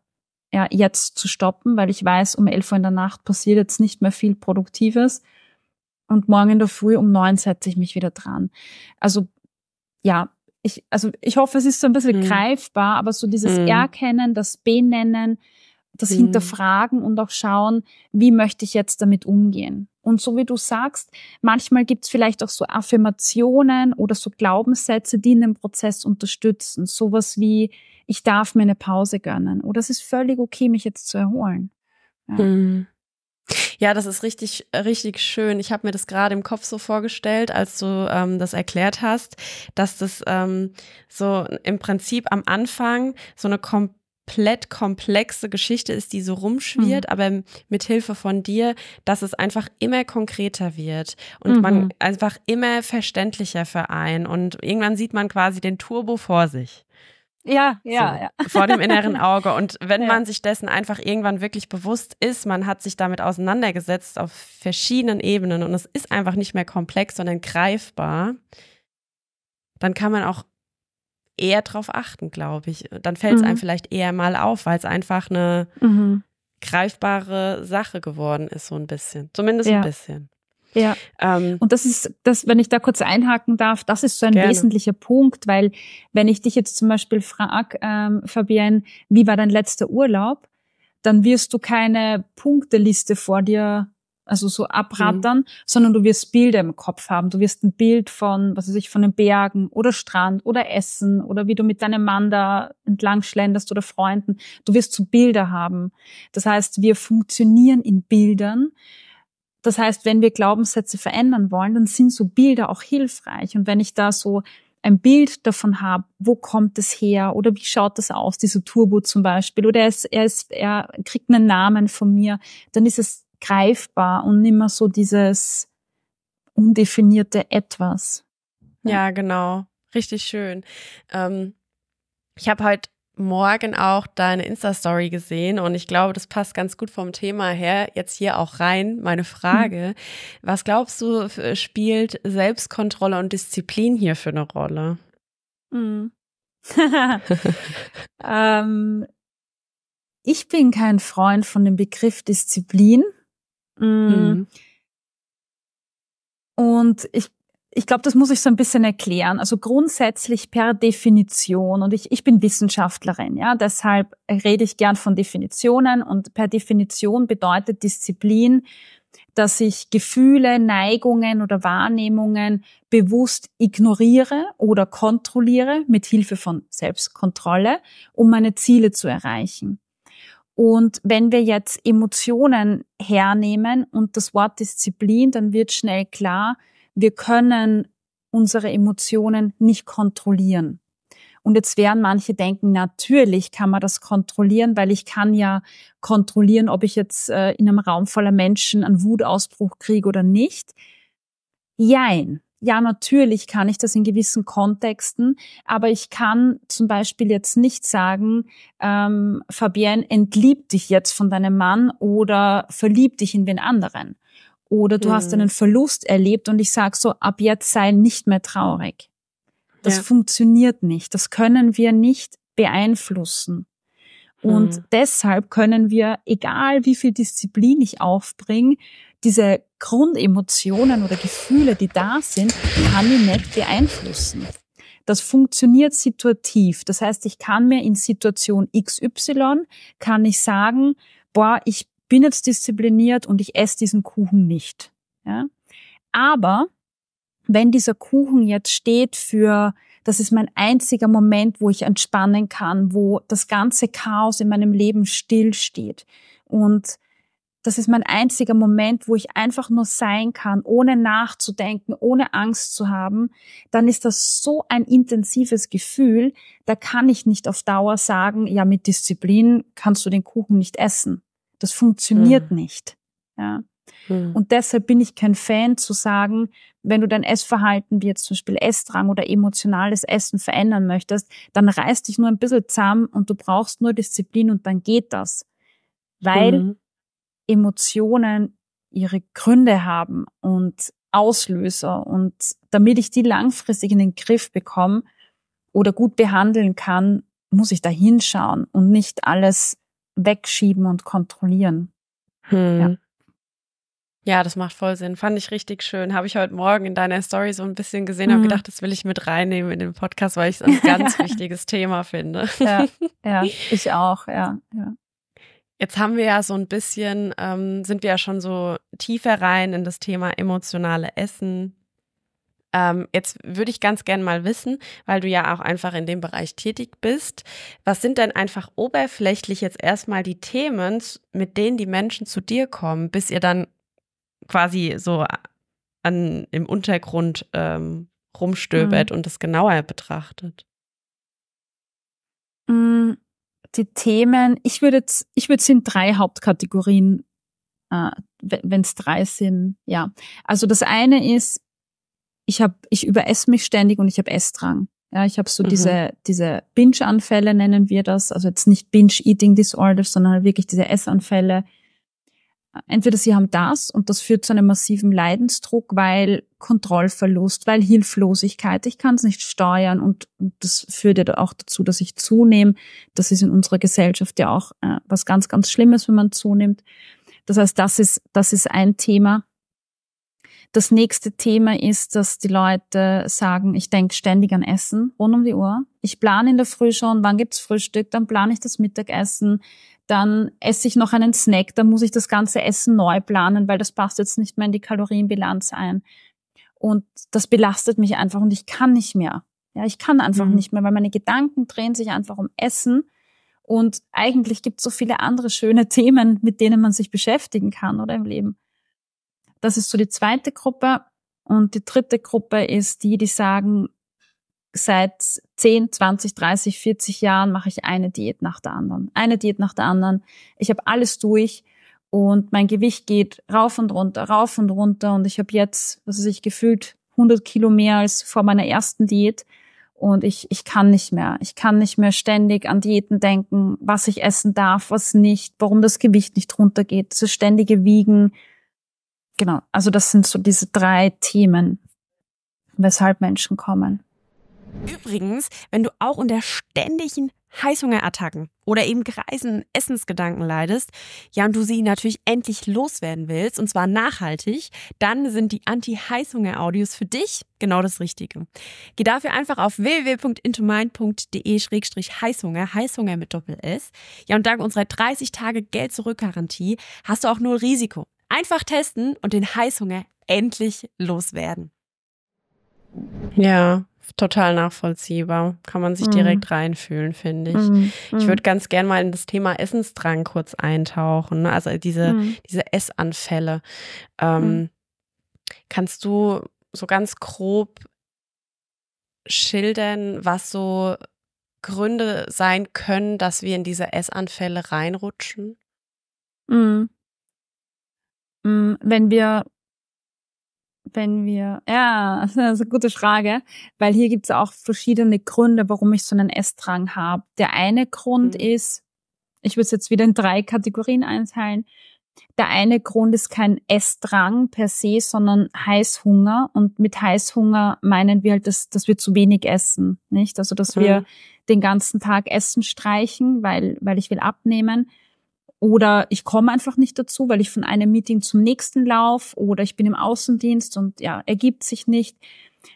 ja, jetzt zu stoppen, weil ich weiß, um 11 Uhr in der Nacht passiert jetzt nicht mehr viel Produktives. Und morgen in der Früh um neun setze ich mich wieder dran. Also, ja, ich, also ich hoffe, es ist so ein bisschen mhm. greifbar, aber so dieses mhm. Erkennen, das Benennen, das mhm. hinterfragen und auch schauen, wie möchte ich jetzt damit umgehen. Und so wie du sagst, manchmal gibt es vielleicht auch so Affirmationen oder so Glaubenssätze, die in dem Prozess unterstützen. Sowas wie, ich darf mir eine Pause gönnen oder es ist völlig okay, mich jetzt zu erholen. Ja. Mhm. Ja, das ist richtig, richtig schön. Ich habe mir das gerade im Kopf so vorgestellt, als du ähm, das erklärt hast, dass das ähm, so im Prinzip am Anfang so eine komplette komplett komplexe Geschichte ist, die so rumschwirrt, mhm. aber mit Hilfe von dir, dass es einfach immer konkreter wird und mhm. man einfach immer verständlicher für einen und irgendwann sieht man quasi den Turbo vor sich. Ja, ja, so, ja. Vor dem inneren Auge. Und wenn ja. man sich dessen einfach irgendwann wirklich bewusst ist, man hat sich damit auseinandergesetzt auf verschiedenen Ebenen und es ist einfach nicht mehr komplex, sondern greifbar, dann kann man auch eher drauf achten, glaube ich. Dann fällt es mhm. einem vielleicht eher mal auf, weil es einfach eine mhm. greifbare Sache geworden ist, so ein bisschen. Zumindest ja. ein bisschen. Ja. Ähm, und das ist, das, wenn ich da kurz einhaken darf, das ist so ein gerne. wesentlicher Punkt, weil wenn ich dich jetzt zum Beispiel frage, ähm, Fabienne, wie war dein letzter Urlaub, dann wirst du keine Punkteliste vor dir also so mhm. abrattern, mhm. sondern du wirst Bilder im Kopf haben. Du wirst ein Bild von, was weiß ich, von den Bergen oder Strand oder Essen oder wie du mit deinem Mann da entlang schlenderst oder Freunden. Du wirst so Bilder haben. Das heißt, wir funktionieren in Bildern. Das heißt, wenn wir Glaubenssätze verändern wollen, dann sind so Bilder auch hilfreich. Und wenn ich da so ein Bild davon habe, wo kommt es her oder wie schaut das aus, diese Turbo zum Beispiel, oder er, ist, er, ist, er kriegt einen Namen von mir, dann ist es greifbar und nicht mehr so dieses undefinierte Etwas. Ja, ja genau. Richtig schön. Ähm, ich habe heute Morgen auch deine Insta-Story gesehen und ich glaube, das passt ganz gut vom Thema her jetzt hier auch rein. Meine hm. Frage, was glaubst du, spielt Selbstkontrolle und Disziplin hier für eine Rolle? Mm. ähm, ich bin kein Freund von dem Begriff Disziplin, Mhm. Mm. Und ich, ich glaube, das muss ich so ein bisschen erklären. Also grundsätzlich per Definition, und ich, ich bin Wissenschaftlerin, ja, deshalb rede ich gern von Definitionen und per Definition bedeutet Disziplin, dass ich Gefühle, Neigungen oder Wahrnehmungen bewusst ignoriere oder kontrolliere mit Hilfe von Selbstkontrolle, um meine Ziele zu erreichen. Und wenn wir jetzt Emotionen hernehmen und das Wort Disziplin, dann wird schnell klar, wir können unsere Emotionen nicht kontrollieren. Und jetzt werden manche denken, natürlich kann man das kontrollieren, weil ich kann ja kontrollieren, ob ich jetzt äh, in einem Raum voller Menschen einen Wutausbruch kriege oder nicht. Jein ja, natürlich kann ich das in gewissen Kontexten, aber ich kann zum Beispiel jetzt nicht sagen, ähm, Fabienne, entlieb dich jetzt von deinem Mann oder verlieb dich in den anderen. Oder du mhm. hast hm. einen Verlust erlebt und ich sage so, ab jetzt sei nicht mehr traurig. Das ja. funktioniert nicht. Das können wir nicht beeinflussen. Und mhm. deshalb können wir, egal wie viel Disziplin ich aufbringe, diese Grundemotionen oder Gefühle, die da sind, kann ich nicht beeinflussen. Das funktioniert situativ. Das heißt, ich kann mir in Situation XY, kann ich sagen, boah, ich bin jetzt diszipliniert und ich esse diesen Kuchen nicht. Ja? Aber wenn dieser Kuchen jetzt steht für, das ist mein einziger Moment, wo ich entspannen kann, wo das ganze Chaos in meinem Leben stillsteht und das ist mein einziger Moment, wo ich einfach nur sein kann, ohne nachzudenken, ohne Angst zu haben. Dann ist das so ein intensives Gefühl, da kann ich nicht auf Dauer sagen, ja, mit Disziplin kannst du den Kuchen nicht essen. Das funktioniert mhm. nicht. Ja. Mhm. Und deshalb bin ich kein Fan zu sagen, wenn du dein Essverhalten, wie jetzt zum Beispiel Essdrang oder emotionales Essen verändern möchtest, dann reiß dich nur ein bisschen zusammen und du brauchst nur Disziplin und dann geht das. Weil mhm Emotionen ihre Gründe haben und Auslöser. Und damit ich die langfristig in den Griff bekomme oder gut behandeln kann, muss ich da hinschauen und nicht alles wegschieben und kontrollieren. Hm. Ja. Ja, das macht voll Sinn. Fand ich richtig schön. Habe ich heute Morgen in deiner Story so ein bisschen gesehen und mhm. gedacht, das will ich mit reinnehmen in den Podcast, weil ich es ein ganz wichtiges Thema finde. Ja, ja ich auch, ja, ja. Jetzt haben wir ja so ein bisschen, ähm, sind wir ja schon so tiefer rein in das Thema emotionale Essen. Ähm, jetzt würde ich ganz gern mal wissen, weil du ja auch einfach in dem Bereich tätig bist, was sind denn einfach oberflächlich jetzt erstmal die Themen, mit denen die Menschen zu dir kommen, bis ihr dann quasi so äh, an, im Untergrund ähm, rumstöbert mhm. und das genauer betrachtet? Mhm die Themen, ich würde jetzt, ich würde es in drei Hauptkategorien, äh, wenn es drei sind, ja. Also das eine ist, ich habe, ich überesse mich ständig und ich habe Essdrang. Ja, ich habe so mhm. diese, diese Binge-Anfälle nennen wir das. Also jetzt nicht Binge-Eating Disorders, sondern halt wirklich diese Essanfälle, entweder sie haben das und das führt zu einem massiven Leidensdruck, weil Kontrollverlust, weil Hilflosigkeit, ich kann es nicht steuern und, und, das führt ja auch dazu, dass ich zunehme. Das ist in unserer Gesellschaft ja auch äh, was ganz, ganz Schlimmes, wenn man zunimmt. Das heißt, das ist, das ist ein Thema. Das nächste Thema ist, dass die Leute sagen, ich denke ständig an Essen, rund um die Uhr. Ich plane in der Früh schon, wann gibt's Frühstück, dann plane ich das Mittagessen, dann esse ich noch einen Snack, dann muss ich das ganze Essen neu planen, weil das passt jetzt nicht mehr in die Kalorienbilanz ein. Und das belastet mich einfach und ich kann nicht mehr. Ja, ich kann einfach mhm. nicht mehr, weil meine Gedanken drehen sich einfach um Essen. Und eigentlich gibt es so viele andere schöne Themen, mit denen man sich beschäftigen kann oder im Leben. Das ist so die zweite Gruppe. Und die dritte Gruppe ist die, die sagen, seit 10, 20, 30, 40 Jahren mache ich eine Diät nach der anderen. Eine Diät nach der anderen. Ich habe alles durch und mein Gewicht geht rauf und runter, rauf und runter und ich habe jetzt, was weiß ich, gefühlt 100 Kilo mehr als vor meiner ersten Diät und ich, ich kann nicht mehr. Ich kann nicht mehr ständig an Diäten denken, was ich essen darf, was nicht, warum das Gewicht nicht runtergeht, das ständige Wiegen. Genau, also das sind so diese drei Themen, weshalb Menschen kommen. Übrigens, wenn du auch unter ständigen Heißhungerattacken oder eben greisen Essensgedanken leidest, ja, und du sie natürlich endlich loswerden willst, und zwar nachhaltig, dann sind die Anti-Heißhunger-Audios für dich genau das Richtige. Geh dafür einfach auf www.intomind.de-heißhunger, e Heißhunger mit Doppel-S. Ja, und dank unserer 30-Tage-Geld-Zurück-Garantie hast du auch null Risiko. Einfach testen und den Heißhunger endlich loswerden. Ja, total nachvollziehbar. Kann man sich mhm. direkt reinfühlen, finde ich. Mhm. Ich würde mhm. ganz gern mal in das Thema Essensdrang kurz eintauchen. Ne? Also diese, mhm. diese Essanfälle. Ähm, mhm. kannst du so ganz grob schildern, was so Gründe sein können, dass wir in diese Essanfälle reinrutschen? Mhm. Wenn wir wenn wir, ja, das ist eine gute Frage, weil hier gibt es auch verschiedene Gründe, warum ich so einen Essdrang habe. Der eine Grund mhm. ist, ich würde es jetzt wieder in drei Kategorien einteilen. Der eine Grund ist kein Essdrang per se, sondern Heißhunger. Und mit Heißhunger meinen wir halt, dass, dass wir zu wenig essen, nicht? Also, dass mhm. wir den ganzen Tag Essen streichen, weil, weil ich will abnehmen. Oder ich komme einfach nicht dazu, weil ich von einem Meeting zum nächsten laufe oder ich bin im Außendienst und ja, ergibt sich nicht.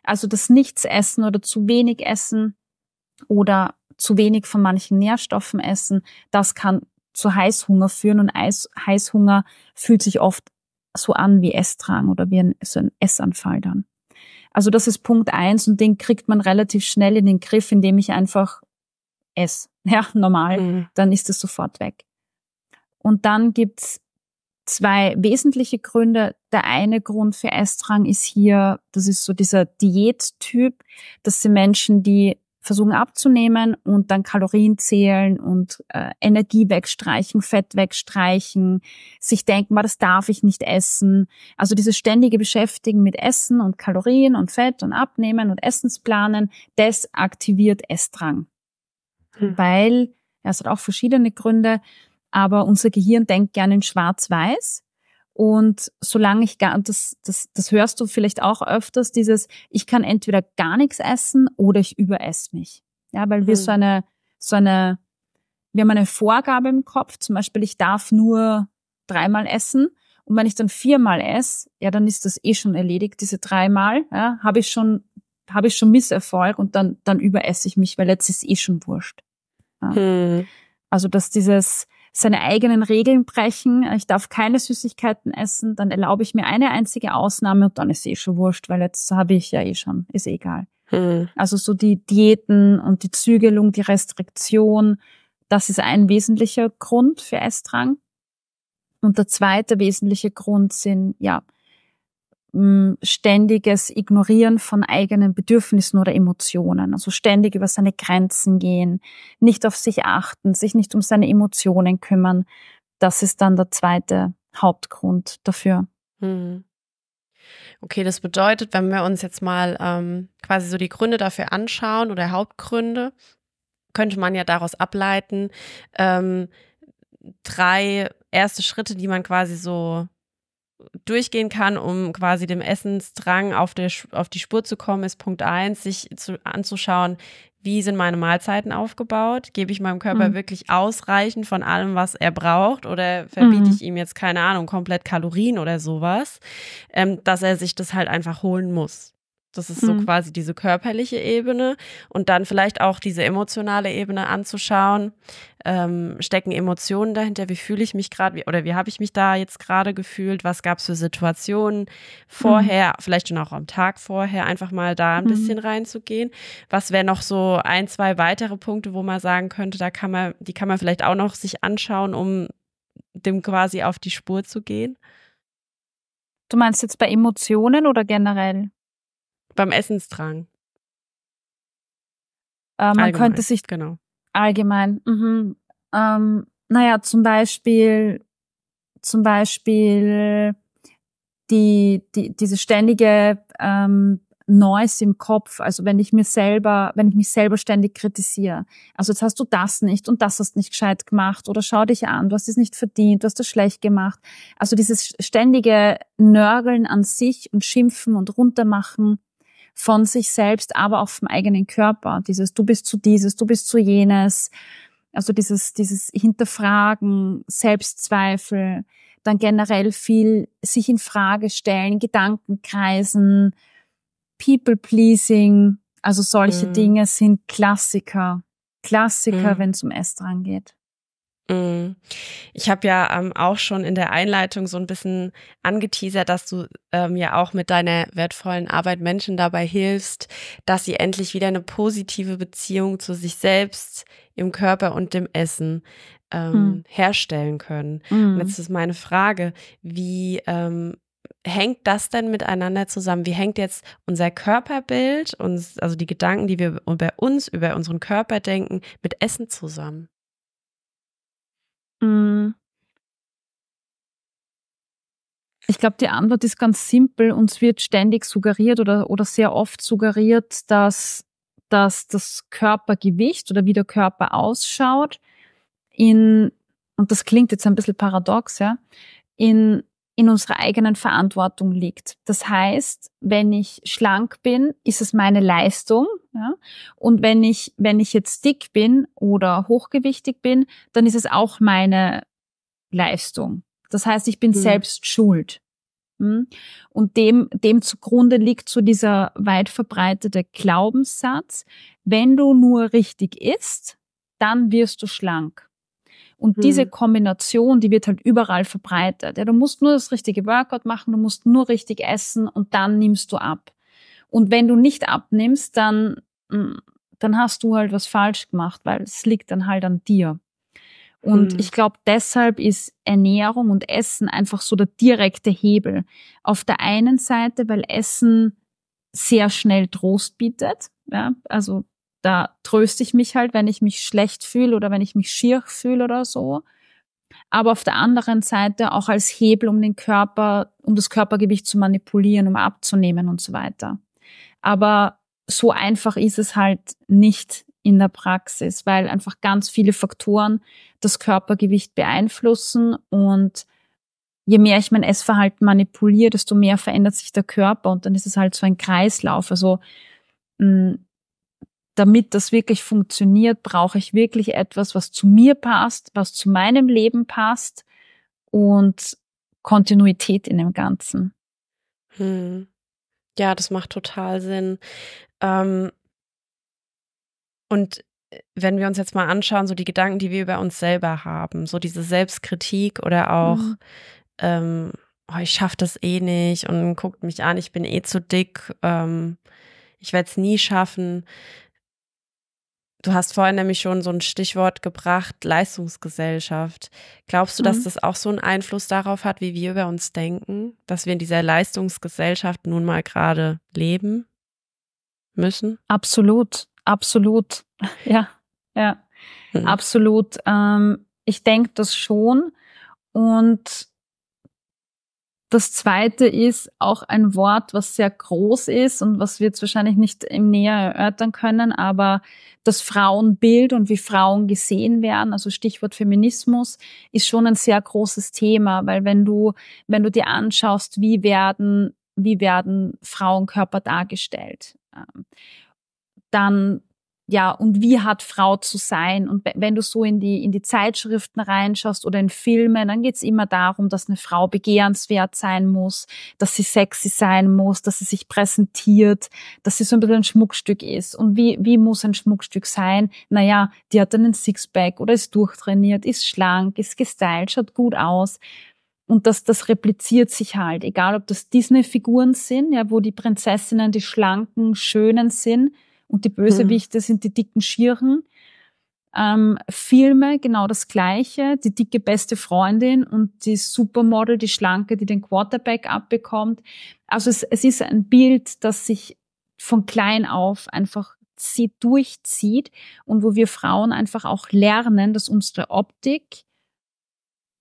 Also das Nichtsessen oder zu wenig Essen oder zu wenig von manchen Nährstoffen essen, das kann zu Heißhunger führen und Heißhunger fühlt sich oft so an wie Essdrang oder wie ein, so ein Essanfall dann. Also das ist Punkt eins und den kriegt man relativ schnell in den Griff, indem ich einfach esse. Ja, normal, mhm. dann ist es sofort weg. Und dann gibt's zwei wesentliche Gründe. Der eine Grund für Essdrang ist hier, das ist so dieser Diättyp, dass sie Menschen, die versuchen abzunehmen und dann Kalorien zählen und äh, Energie wegstreichen, Fett wegstreichen, sich denken, das darf ich nicht essen. Also dieses ständige Beschäftigen mit Essen und Kalorien und Fett und Abnehmen und Essensplanen, das aktiviert Essdrang. Hm. Weil, ja, es hat auch verschiedene Gründe, aber unser Gehirn denkt gerne in Schwarz-Weiß. Und solange ich gar, das, das, das hörst du vielleicht auch öfters, dieses, ich kann entweder gar nichts essen oder ich überesse mich. Ja, weil wir mhm. so eine, so eine, wir haben eine Vorgabe im Kopf, zum Beispiel, ich darf nur dreimal essen. Und wenn ich dann viermal esse, ja, dann ist das eh schon erledigt, diese dreimal, ja, habe ich schon, habe ich schon Misserfolg und dann, dann überesse ich mich, weil jetzt ist eh schon wurscht. Ja. Mhm. Also, dass dieses, seine eigenen Regeln brechen. Ich darf keine Süßigkeiten essen, dann erlaube ich mir eine einzige Ausnahme und dann ist eh schon wurscht, weil jetzt habe ich ja eh schon, ist eh egal. Mhm. Also so die Diäten und die Zügelung, die Restriktion, das ist ein wesentlicher Grund für Essdrang. Und der zweite wesentliche Grund sind, ja, ständiges Ignorieren von eigenen Bedürfnissen oder Emotionen, also ständig über seine Grenzen gehen, nicht auf sich achten, sich nicht um seine Emotionen kümmern, das ist dann der zweite Hauptgrund dafür. Hm. Okay, das bedeutet, wenn wir uns jetzt mal ähm, quasi so die Gründe dafür anschauen oder Hauptgründe, könnte man ja daraus ableiten, ähm, drei erste Schritte, die man quasi so durchgehen kann, um quasi dem Essensdrang auf, der, auf die Spur zu kommen, ist Punkt eins, sich zu, anzuschauen, wie sind meine Mahlzeiten aufgebaut? Gebe ich meinem Körper mhm. wirklich ausreichend von allem, was er braucht? Oder verbiete mhm. ich ihm jetzt, keine Ahnung, komplett Kalorien oder sowas, ähm, dass er sich das halt einfach holen muss? Das ist so mhm. quasi diese körperliche Ebene und dann vielleicht auch diese emotionale Ebene anzuschauen. Ähm, stecken Emotionen dahinter? Wie fühle ich mich gerade? Oder wie habe ich mich da jetzt gerade gefühlt? Was gab es für Situationen mhm. vorher? Mhm. Vielleicht schon auch am Tag vorher, einfach mal da ein mhm. bisschen reinzugehen. Was wären noch so ein, zwei weitere Punkte, wo man sagen könnte, da kann man, die kann man vielleicht auch noch sich anschauen, um dem quasi auf die Spur zu gehen? Du meinst jetzt bei Emotionen oder generell? Beim Essenstragen. Äh, man allgemein, könnte sich genau. allgemein. Mhm. Ähm, naja, zum Beispiel, zum Beispiel die, die diese ständige ähm, Noise im Kopf, also wenn ich mir selber, wenn ich mich selber ständig kritisiere. Also jetzt hast du das nicht und das hast nicht gescheit gemacht oder schau dich an, du hast es nicht verdient, du hast es schlecht gemacht. Also dieses ständige Nörgeln an sich und Schimpfen und Runtermachen, von sich selbst, aber auch vom eigenen Körper. Dieses Du bist zu dieses, du bist zu jenes. Also dieses, dieses Hinterfragen, Selbstzweifel, dann generell viel sich in Frage stellen, Gedankenkreisen, People pleasing. Also solche mhm. Dinge sind Klassiker. Klassiker, mhm. wenn es um Essdrang geht. Mm. Ich habe ja ähm, auch schon in der Einleitung so ein bisschen angeteasert, dass du ähm, ja auch mit deiner wertvollen Arbeit Menschen dabei hilfst, dass sie endlich wieder eine positive Beziehung zu sich selbst, im Körper und dem Essen ähm, hm. herstellen können. Hm. Und jetzt ist meine Frage, wie ähm, hängt das denn miteinander zusammen? Wie hängt jetzt unser Körperbild, uns, also die Gedanken, die wir über uns, über unseren Körper denken, mit Essen zusammen? Mm. Ich glaube, die Antwort ist ganz simpel. Uns wird ständig suggeriert oder, oder sehr oft suggeriert, dass, dass das Körpergewicht oder wie der Körper ausschaut in, und das klingt jetzt ein bisschen paradox, ja, in in unserer eigenen Verantwortung liegt. Das heißt, wenn ich schlank bin, ist es meine Leistung. Ja? Und wenn ich, wenn ich jetzt dick bin oder hochgewichtig bin, dann ist es auch meine Leistung. Das heißt, ich bin mhm. selbst schuld. Hm? Und dem, dem zugrunde liegt so dieser weit verbreitete Glaubenssatz, wenn du nur richtig isst, dann wirst du schlank. Und mhm. diese Kombination, die wird halt überall verbreitet. Ja, du musst nur das richtige Workout machen, du musst nur richtig essen und dann nimmst du ab. Und wenn du nicht abnimmst, dann, mm, dann hast du halt was falsch gemacht, weil es liegt dann halt an dir. Und mhm. ich glaube, deshalb ist Ernährung und Essen einfach so der direkte Hebel. Auf der einen Seite, weil Essen sehr schnell Trost bietet. Ja? Also da tröste ich mich halt, wenn ich mich schlecht fühle oder wenn ich mich schier fühle oder so. Aber auf der anderen Seite auch als Hebel, um den Körper, um das Körpergewicht zu manipulieren, um abzunehmen und so weiter. Aber so einfach ist es halt nicht in der Praxis, weil einfach ganz viele Faktoren das Körpergewicht beeinflussen und je mehr ich mein Essverhalten manipuliere, desto mehr verändert sich der Körper und dann ist es halt so ein Kreislauf. Also mh, mm, damit das wirklich funktioniert, brauche ich wirklich etwas, was zu mir passt, was zu meinem Leben passt und Kontinuität in dem Ganzen. Hm. Ja, das macht total Sinn. Ähm, und äh, wenn wir uns jetzt mal anschauen, so die Gedanken, die wir über uns selber haben, so diese Selbstkritik oder auch, mhm. ähm, oh, ich schaffe das eh nicht und guckt mich an, ich bin eh zu dick, ähm, ich werde es nie schaffen. Du hast vorhin nämlich schon so ein Stichwort gebracht, Leistungsgesellschaft. Glaubst du, mhm. dass das auch so einen Einfluss darauf hat, wie wir über uns denken, dass wir in dieser Leistungsgesellschaft nun mal gerade leben müssen? Absolut, absolut. Ja, ja, mhm. absolut. Ähm, ich denke das schon. Und das zweite ist auch ein Wort, was sehr groß ist und was wir jetzt wahrscheinlich nicht im Näher erörtern können, aber das Frauenbild und wie Frauen gesehen werden, also Stichwort Feminismus, ist schon ein sehr großes Thema, weil wenn du, wenn du dir anschaust, wie werden, wie werden Frauenkörper dargestellt, ähm, dann ja, und wie hat Frau zu sein? Und wenn du so in die, in die Zeitschriften reinschaust oder in Filme, dann geht's immer darum, dass eine Frau begehrenswert sein muss, dass sie sexy sein muss, dass sie sich präsentiert, dass sie so ein bisschen ein Schmuckstück ist. Und wie, wie muss ein Schmuckstück sein? Naja, die hat einen Sixpack oder ist durchtrainiert, ist schlank, ist gestylt, schaut gut aus. Und das, das repliziert sich halt, egal ob das Disney-Figuren sind, ja, wo die Prinzessinnen die schlanken, schönen sind, und die Bösewichte mhm. sind die dicken Schirren. Ähm, Filme genau das gleiche, die dicke beste Freundin und die Supermodel, die Schlanke, die den Quarterback abbekommt. Also es, es ist ein Bild, das sich von klein auf einfach sie durchzieht und wo wir Frauen einfach auch lernen, dass unsere Optik,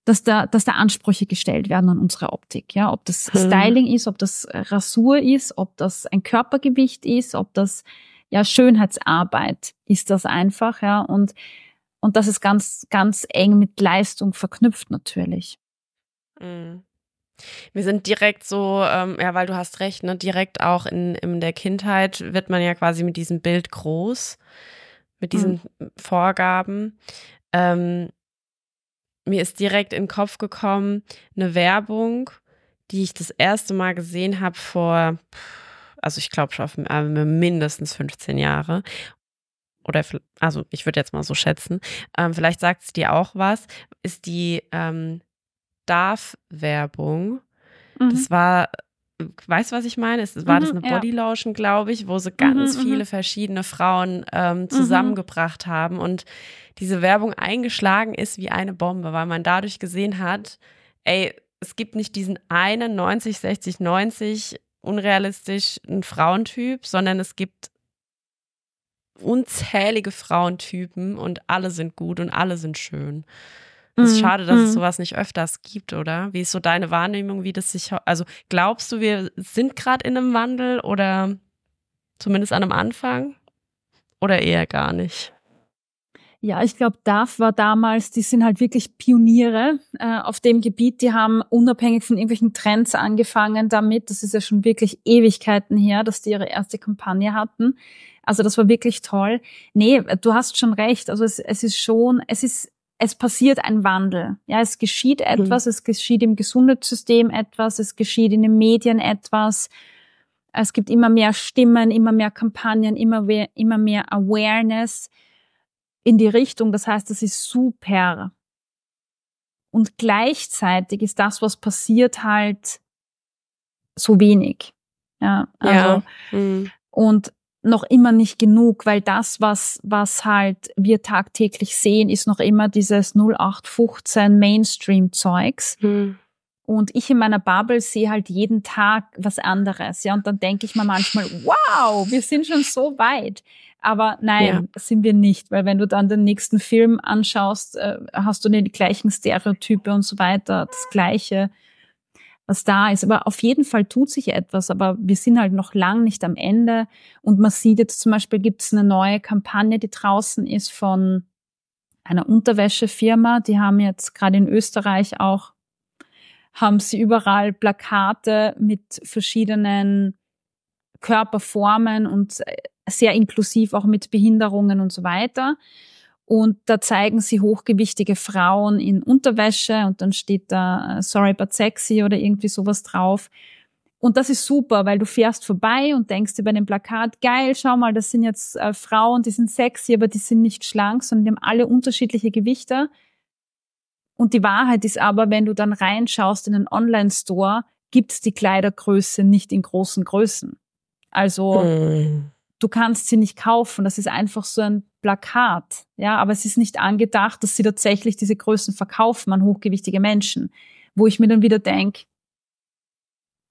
dass da, dass da Ansprüche gestellt werden an unsere Optik. Ja, ob das hm. Styling ist, ob das Rasur ist, ob das ein Körpergewicht ist, ob das ja, Schönheitsarbeit ist das einfach, ja, und, und das ist ganz, ganz eng mit Leistung verknüpft natürlich. Mhm. Wir sind direkt so, ähm, ja, weil du hast recht, ne, direkt auch in, in der Kindheit wird man ja quasi mit diesem Bild groß, mit diesen mhm. Vorgaben. Ähm, mir ist direkt in den Kopf gekommen eine Werbung, die ich das erste Mal gesehen habe vor also ich glaube schon auf, äh, mindestens 15 Jahre. Oder also ich würde jetzt mal so schätzen. Ähm, vielleicht sagt es dir auch was. Ist die ähm, Darf-Werbung. Mhm. Das war weißt du, was ich meine? Es war mhm, das eine Bodylotion, ja. glaube ich, wo sie mhm, ganz mhm, viele verschiedene Frauen ähm, mhm. zusammengebracht mhm. haben und diese Werbung eingeschlagen ist wie eine Bombe, weil man dadurch gesehen hat, ey, es gibt nicht diesen einen 90, 60, 90 unrealistisch ein Frauentyp, sondern es gibt unzählige Frauentypen und alle sind gut und alle sind schön. Es ist mhm, schade, dass mhm. es sowas nicht öfters gibt, oder? Wie ist so deine Wahrnehmung, wie das sich, also glaubst du, wir sind gerade in einem Wandel oder zumindest an einem Anfang oder eher gar nicht? Ja, ich glaube, DAF war damals, die sind halt wirklich Pioniere äh, auf dem Gebiet. Die haben unabhängig von irgendwelchen Trends angefangen damit. Das ist ja schon wirklich Ewigkeiten her, dass die ihre erste Kampagne hatten. Also das war wirklich toll. Nee, du hast schon recht. Also es, es ist schon, es ist, es passiert ein Wandel. Ja, es geschieht mhm. etwas, mhm. es geschieht im Gesundheitssystem etwas, es geschieht in den Medien etwas. Es gibt immer mehr Stimmen, immer mehr Kampagnen, immer mehr, immer mehr Awareness in die Richtung. Das heißt, das ist super. Und gleichzeitig ist das, was passiert, halt so wenig. Ja, also, ja. Mhm. und noch immer nicht genug, weil das, was, was halt wir tagtäglich sehen, ist noch immer dieses 0815 Mainstream-Zeugs. Mhm. Und ich in meiner Bubble sehe halt jeden Tag was anderes. Ja, und dann denke ich mir manchmal, wow, wir sind schon so weit. Aber nein, ja. sind wir nicht, weil wenn du dann den nächsten Film anschaust, äh, hast du die gleichen Stereotype und so weiter, das Gleiche, was da ist. Aber auf jeden Fall tut sich etwas, aber wir sind halt noch lang nicht am Ende. Und man sieht jetzt zum Beispiel, gibt es eine neue Kampagne, die draußen ist von einer Unterwäschefirma. Die haben jetzt gerade in Österreich auch, haben sie überall Plakate mit verschiedenen Körperformen und äh, sehr inklusiv auch mit Behinderungen und so weiter. Und da zeigen sie hochgewichtige Frauen in Unterwäsche und dann steht da äh, Sorry but sexy oder irgendwie sowas drauf. Und das ist super, weil du fährst vorbei und denkst dir bei dem Plakat, geil, schau mal, das sind jetzt äh, Frauen, die sind sexy, aber die sind nicht schlank, sondern die haben alle unterschiedliche Gewichte. Und die Wahrheit ist aber, wenn du dann reinschaust in einen Online-Store, gibt es die Kleidergröße nicht in großen Größen. Also hm du kannst sie nicht kaufen. Das ist einfach so ein Plakat. Ja, aber es ist nicht angedacht, dass sie tatsächlich diese Größen verkaufen an hochgewichtige Menschen. Wo ich mir dann wieder denke,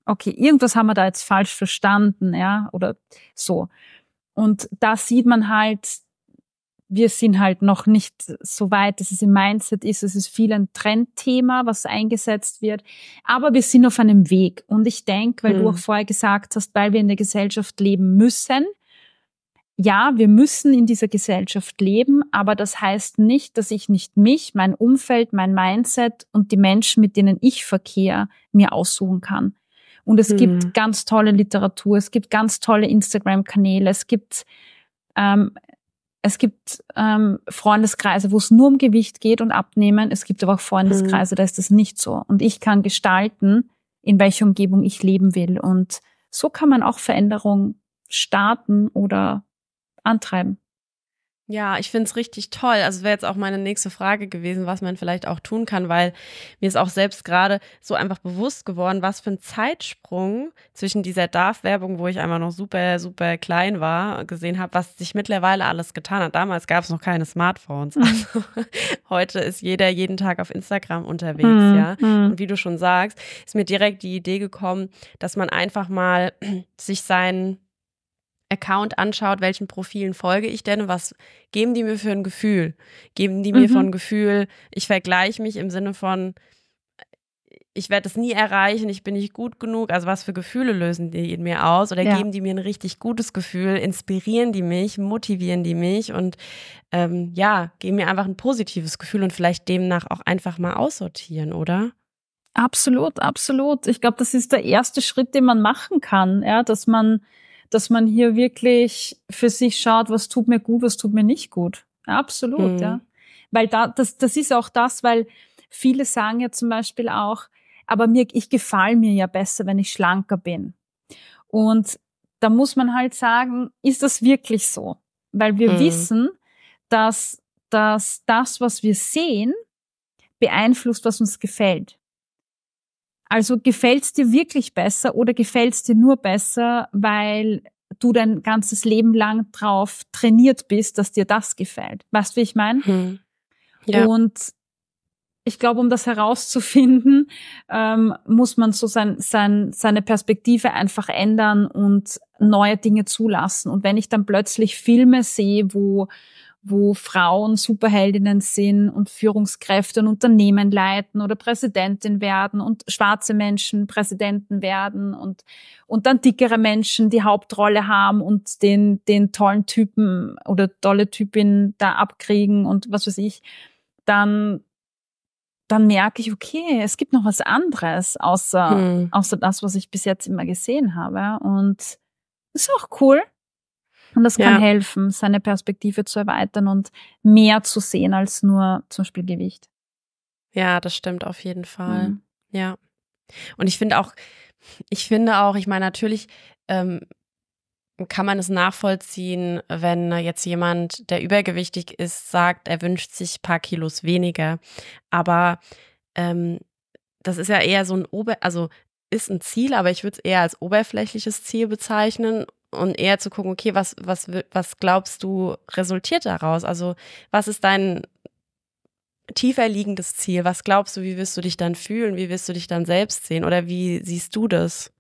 okay, irgendwas haben wir da jetzt falsch verstanden, ja, oder so. Und da sieht man halt, wir sind halt noch nicht so weit, dass es im Mindset ist. Es ist viel ein Trendthema, was eingesetzt wird. Aber wir sind auf einem Weg. Und ich denke, weil mhm. du hm. auch vorher gesagt hast, weil wir in der Gesellschaft leben müssen, ja, wir müssen in dieser Gesellschaft leben, aber das heißt nicht, dass ich nicht mich, mein Umfeld, mein Mindset und die Menschen, mit denen ich verkehre, mir aussuchen kann. Und es hm. gibt ganz tolle Literatur, es gibt ganz tolle Instagram-Kanäle, es gibt ähm, es gibt ähm, Freundeskreise, wo es nur um Gewicht geht und Abnehmen. Es gibt aber auch hm. Freundeskreise, mhm. da ist das nicht so. Und ich kann gestalten, in welcher Umgebung ich leben will. Und so kann man auch Veränderungen starten oder antreiben. Ja, ich finde es richtig toll. Also wäre jetzt auch meine nächste Frage gewesen, was man vielleicht auch tun kann, weil mir ist auch selbst gerade so einfach bewusst geworden, was für ein Zeitsprung zwischen dieser Darf-Werbung, wo ich einmal noch super, super klein war, gesehen habe, was sich mittlerweile alles getan hat. Damals gab es noch keine Smartphones. Hm. Also heute ist jeder jeden Tag auf Instagram unterwegs, mhm. ja. Hm. Und wie du schon sagst, ist mir direkt die Idee gekommen, dass man einfach mal sich seinen Account anschaut, welchen Profilen folge ich denn, was geben die mir für ein Gefühl? Geben die mhm. mir von Gefühl, ich vergleiche mich im Sinne von, ich werde es nie erreichen, ich bin nicht gut genug. Also was für Gefühle lösen die in mir aus oder ja. geben die mir ein richtig gutes Gefühl, inspirieren die mich, motivieren die mich und ähm, ja, geben mir einfach ein positives Gefühl und vielleicht demnach auch einfach mal aussortieren, oder? Absolut, absolut. Ich glaube, das ist der erste Schritt, den man machen kann, ja, dass man dass man hier wirklich für sich schaut, was tut mir gut, was tut mir nicht gut. absolut, mhm. ja. Weil da, das, das ist auch das, weil viele sagen ja zum Beispiel auch, aber mir, ich gefalle mir ja besser, wenn ich schlanker bin. Und da muss man halt sagen, ist das wirklich so? Weil wir mhm. wissen, dass, dass das, was wir sehen, beeinflusst, was uns gefällt. Also gefällt's dir wirklich besser oder gefällt's dir nur besser, weil du dein ganzes Leben lang drauf trainiert bist, dass dir das gefällt. Weißt du, wie ich meine? Hm. Ja. Und ich glaube, um das herauszufinden, ähm, muss man so sein, sein, seine Perspektive einfach ändern und neue Dinge zulassen. Und wenn ich dann plötzlich Filme sehe, wo wo Frauen Superheldinnen sind und Führungskräfte und Unternehmen leiten oder Präsidentin werden und schwarze Menschen Präsidenten werden und, und dann dickere Menschen die Hauptrolle haben und den, den tollen Typen oder tolle Typin da abkriegen und was weiß ich, dann, dann merke ich, okay, es gibt noch was anderes außer, hm. außer das, was ich bis jetzt immer gesehen habe und ist auch cool. Und das kann ja. helfen, seine Perspektive zu erweitern und mehr zu sehen als nur zum Beispiel Gewicht. Ja, das stimmt auf jeden Fall. Mhm. Ja. Und ich finde auch, ich finde auch, ich meine, natürlich ähm, kann man es nachvollziehen, wenn jetzt jemand, der übergewichtig ist, sagt, er wünscht sich ein paar Kilos weniger. Aber ähm, das ist ja eher so ein Ober, also ist ein Ziel, aber ich würde es eher als oberflächliches Ziel bezeichnen und eher zu gucken, okay, was, was, was glaubst du, resultiert daraus? Also, was ist dein tiefer liegendes Ziel? Was glaubst du, wie wirst du dich dann fühlen? Wie wirst du dich dann selbst sehen? Oder wie siehst du das?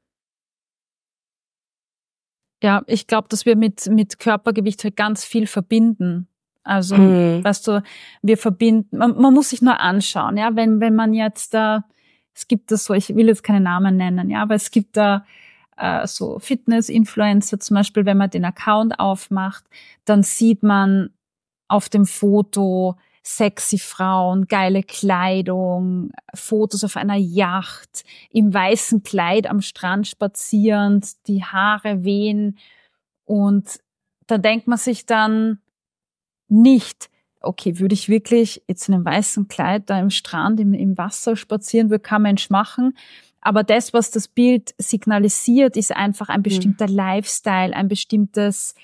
Ja, ich glaube, dass wir mit, mit Körpergewicht halt ganz viel verbinden. Also, mhm. weißt du, wir verbinden, man, man, muss sich nur anschauen, ja, wenn, wenn man jetzt da, es gibt das so, ich will jetzt keine Namen nennen, ja, aber es gibt da, äh, so Fitness-Influencer zum Beispiel, wenn man den Account aufmacht, dann sieht man auf dem Foto sexy Frauen, geile Kleidung, Fotos auf einer Yacht, im weißen Kleid am Strand spazierend, die Haare wehen. Und da denkt man sich dann nicht, okay, würde ich wirklich jetzt in einem weißen Kleid da im Strand, im, im Wasser spazieren, würde kein Mensch machen. Aber das, was das Bild signalisiert, ist einfach ein mhm. bestimmter mhm. Lifestyle, ein bestimmtes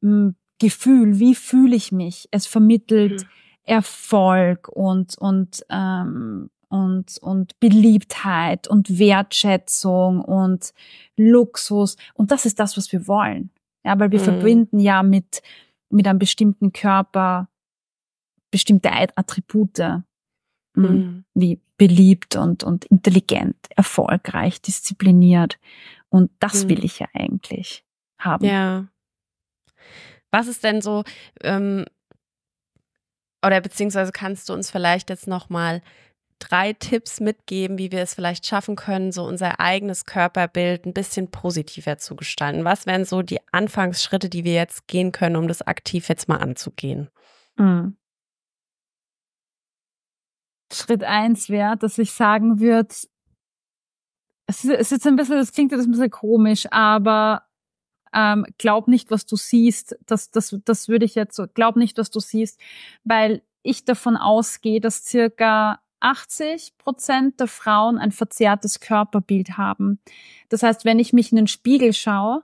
mh, hm, Gefühl. Wie fühle ich mich? Es vermittelt mhm. Erfolg und, und, ähm, und, und Beliebtheit und Wertschätzung und Luxus. Und das ist das, was wir wollen. Ja, weil wir mhm. verbinden ja mit, mit einem bestimmten Körper bestimmte Attribute mhm. wie beliebt und, und intelligent, erfolgreich, diszipliniert. Und das mhm. will ich ja eigentlich haben. Ja. Was ist denn so, ähm, oder beziehungsweise kannst du uns vielleicht jetzt nochmal drei Tipps mitgeben, wie wir es vielleicht schaffen können, so unser eigenes Körperbild ein bisschen positiver zu gestalten? Was wären so die Anfangsschritte, die wir jetzt gehen können, um das aktiv jetzt mal anzugehen? Mhm. Schritt eins wäre, dass ich sagen würde, es ist, es ist ein bisschen, das klingt jetzt ein bisschen komisch, aber ähm, glaub nicht, was du siehst. Das, das, das würde ich jetzt so, glaub nicht, was du siehst, weil ich davon ausgehe, dass circa 80 Prozent der Frauen ein verzerrtes Körperbild haben. Das heißt, wenn ich mich in den Spiegel schaue,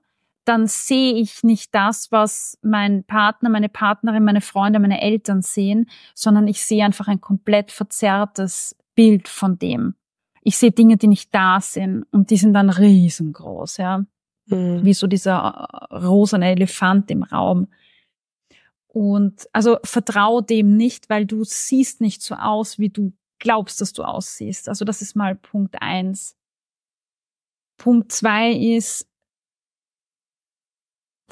dann sehe ich nicht das, was mein Partner, meine Partnerin, meine Freunde, meine Eltern sehen, sondern ich sehe einfach ein komplett verzerrtes Bild von dem. Ich sehe Dinge, die nicht da sind und die sind dann riesengroß, ja. Mhm. Wie so dieser äh, rosane Elefant im Raum. Und also vertrau dem nicht, weil du siehst nicht so aus, wie du glaubst, dass du aussiehst. Also das ist mal Punkt eins. Punkt zwei ist,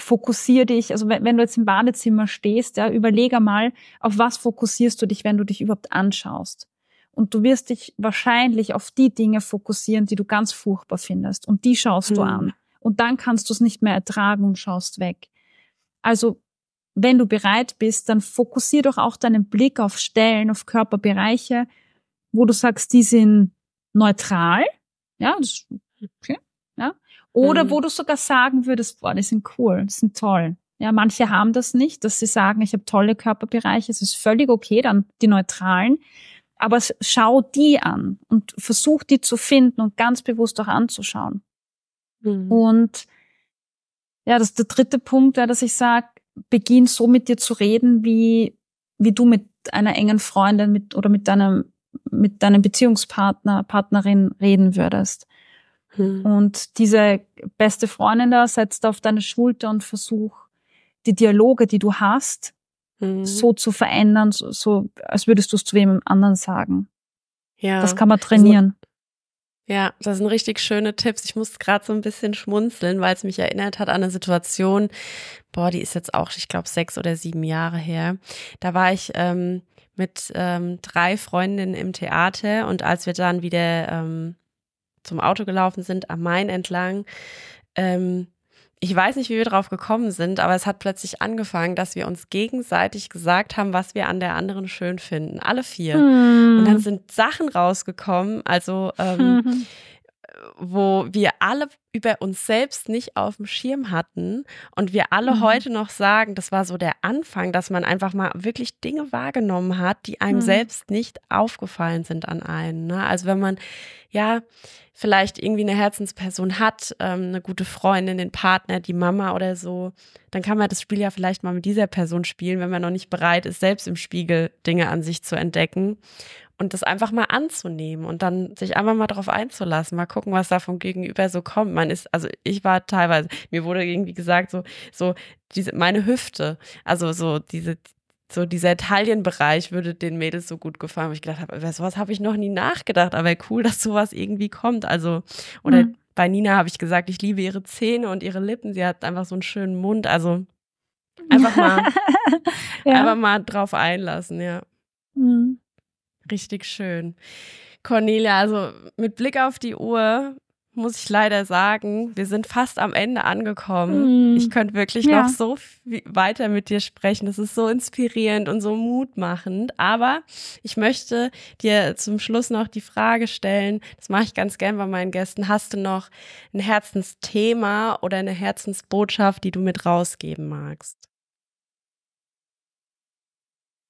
fokussier dich, also wenn, wenn du jetzt im Badezimmer stehst, ja, überlege mal, auf was fokussierst du dich, wenn du dich überhaupt anschaust. Und du wirst dich wahrscheinlich auf die Dinge fokussieren, die du ganz furchtbar findest. Und die schaust mhm. du hm. an. Und dann kannst du es nicht mehr ertragen und schaust weg. Also, wenn du bereit bist, dann fokussier doch auch deinen Blick auf Stellen, auf Körperbereiche, wo du sagst, die sind neutral. Ja, das, okay, oder mhm. wo du sogar sagen würdest, boah, die sind cool, die sind toll. Ja, manche haben das nicht, dass sie sagen, ich habe tolle Körperbereiche, es ist völlig okay, dann die neutralen. Aber schau die an und versuch die zu finden und ganz bewusst auch anzuschauen. Mhm. Und ja, das ist der dritte Punkt ja, dass ich sage, beginn so mit dir zu reden, wie, wie du mit einer engen Freundin mit, oder mit deinem, mit deinem Beziehungspartner, Partnerin reden würdest. Hm. Und diese beste Freundin da setzt auf deine Schulter und versucht, die Dialoge, die du hast, hm. so zu verändern, so, so als würdest du es zu wem anderen sagen. Ja. Das kann man trainieren. Also, ja, das sind richtig schöne Tipps. Ich muss gerade so ein bisschen schmunzeln, weil es mich erinnert hat an eine Situation, boah, die ist jetzt auch, ich glaube, sechs oder sieben Jahre her. Da war ich ähm, mit ähm, drei Freundinnen im Theater und als wir dann wieder ähm, zum Auto gelaufen sind, am Main entlang. Ähm, ich weiß nicht, wie wir drauf gekommen sind, aber es hat plötzlich angefangen, dass wir uns gegenseitig gesagt haben, was wir an der anderen schön finden. Alle vier. Hm. Und dann sind Sachen rausgekommen. Also ähm, hm. wo wir alle über uns selbst nicht auf dem Schirm hatten und wir alle mhm. heute noch sagen, das war so der Anfang, dass man einfach mal wirklich Dinge wahrgenommen hat, die einem mhm. selbst nicht aufgefallen sind an einen. Ne? Also wenn man ja vielleicht irgendwie eine Herzensperson hat, ähm, eine gute Freundin, den Partner, die Mama oder so, dann kann man das Spiel ja vielleicht mal mit dieser Person spielen, wenn man noch nicht bereit ist, selbst im Spiegel Dinge an sich zu entdecken und das einfach mal anzunehmen und dann sich einfach mal drauf einzulassen, mal gucken, was da vom Gegenüber so kommt. Man ist, also ich war teilweise, mir wurde irgendwie gesagt, so, so, diese, meine Hüfte, also so diese, so dieser Italienbereich würde den Mädels so gut gefallen, wo ich gedacht habe, über sowas habe ich noch nie nachgedacht, aber cool, dass sowas irgendwie kommt. Also, oder mhm. bei Nina habe ich gesagt, ich liebe ihre Zähne und ihre Lippen, sie hat einfach so einen schönen Mund, also einfach mal, ja. einfach mal drauf einlassen, ja. Mhm. Richtig schön. Cornelia, also mit Blick auf die Uhr muss ich leider sagen, wir sind fast am Ende angekommen. Mm. Ich könnte wirklich ja. noch so weiter mit dir sprechen. Das ist so inspirierend und so mutmachend. Aber ich möchte dir zum Schluss noch die Frage stellen, das mache ich ganz gern bei meinen Gästen, hast du noch ein Herzensthema oder eine Herzensbotschaft, die du mit rausgeben magst?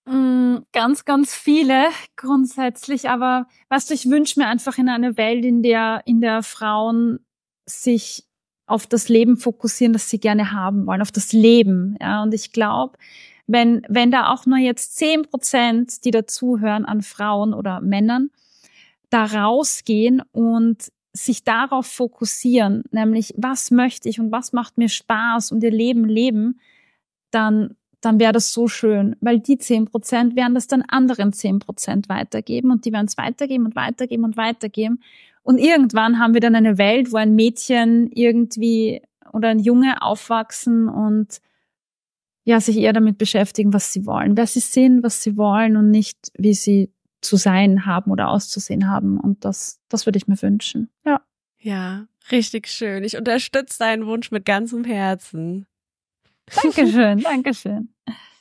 Mm, ganz, ganz viele grundsätzlich. Aber weißt du, ich wünsche mir einfach in einer Welt, in der, in der Frauen sich auf das Leben fokussieren, das sie gerne haben wollen, auf das Leben. Ja, und ich glaube, wenn, wenn da auch nur jetzt zehn Prozent, die dazuhören an Frauen oder Männern, da rausgehen und sich darauf fokussieren, nämlich was möchte ich und was macht mir Spaß und ihr Leben leben, dann dann wäre das so schön, weil die zehn Prozent werden das dann anderen zehn Prozent weitergeben und die werden es weitergeben und weitergeben und weitergeben. Und irgendwann haben wir dann eine Welt, wo ein Mädchen irgendwie oder ein Junge aufwachsen und ja, sich eher damit beschäftigen, was sie wollen, wer sie sind, was sie wollen und nicht, wie sie zu sein haben oder auszusehen haben. Und das, das würde ich mir wünschen. Ja. Ja, richtig schön. Ich unterstütze deinen Wunsch mit ganzem Herzen. Dankeschön, Dankeschön.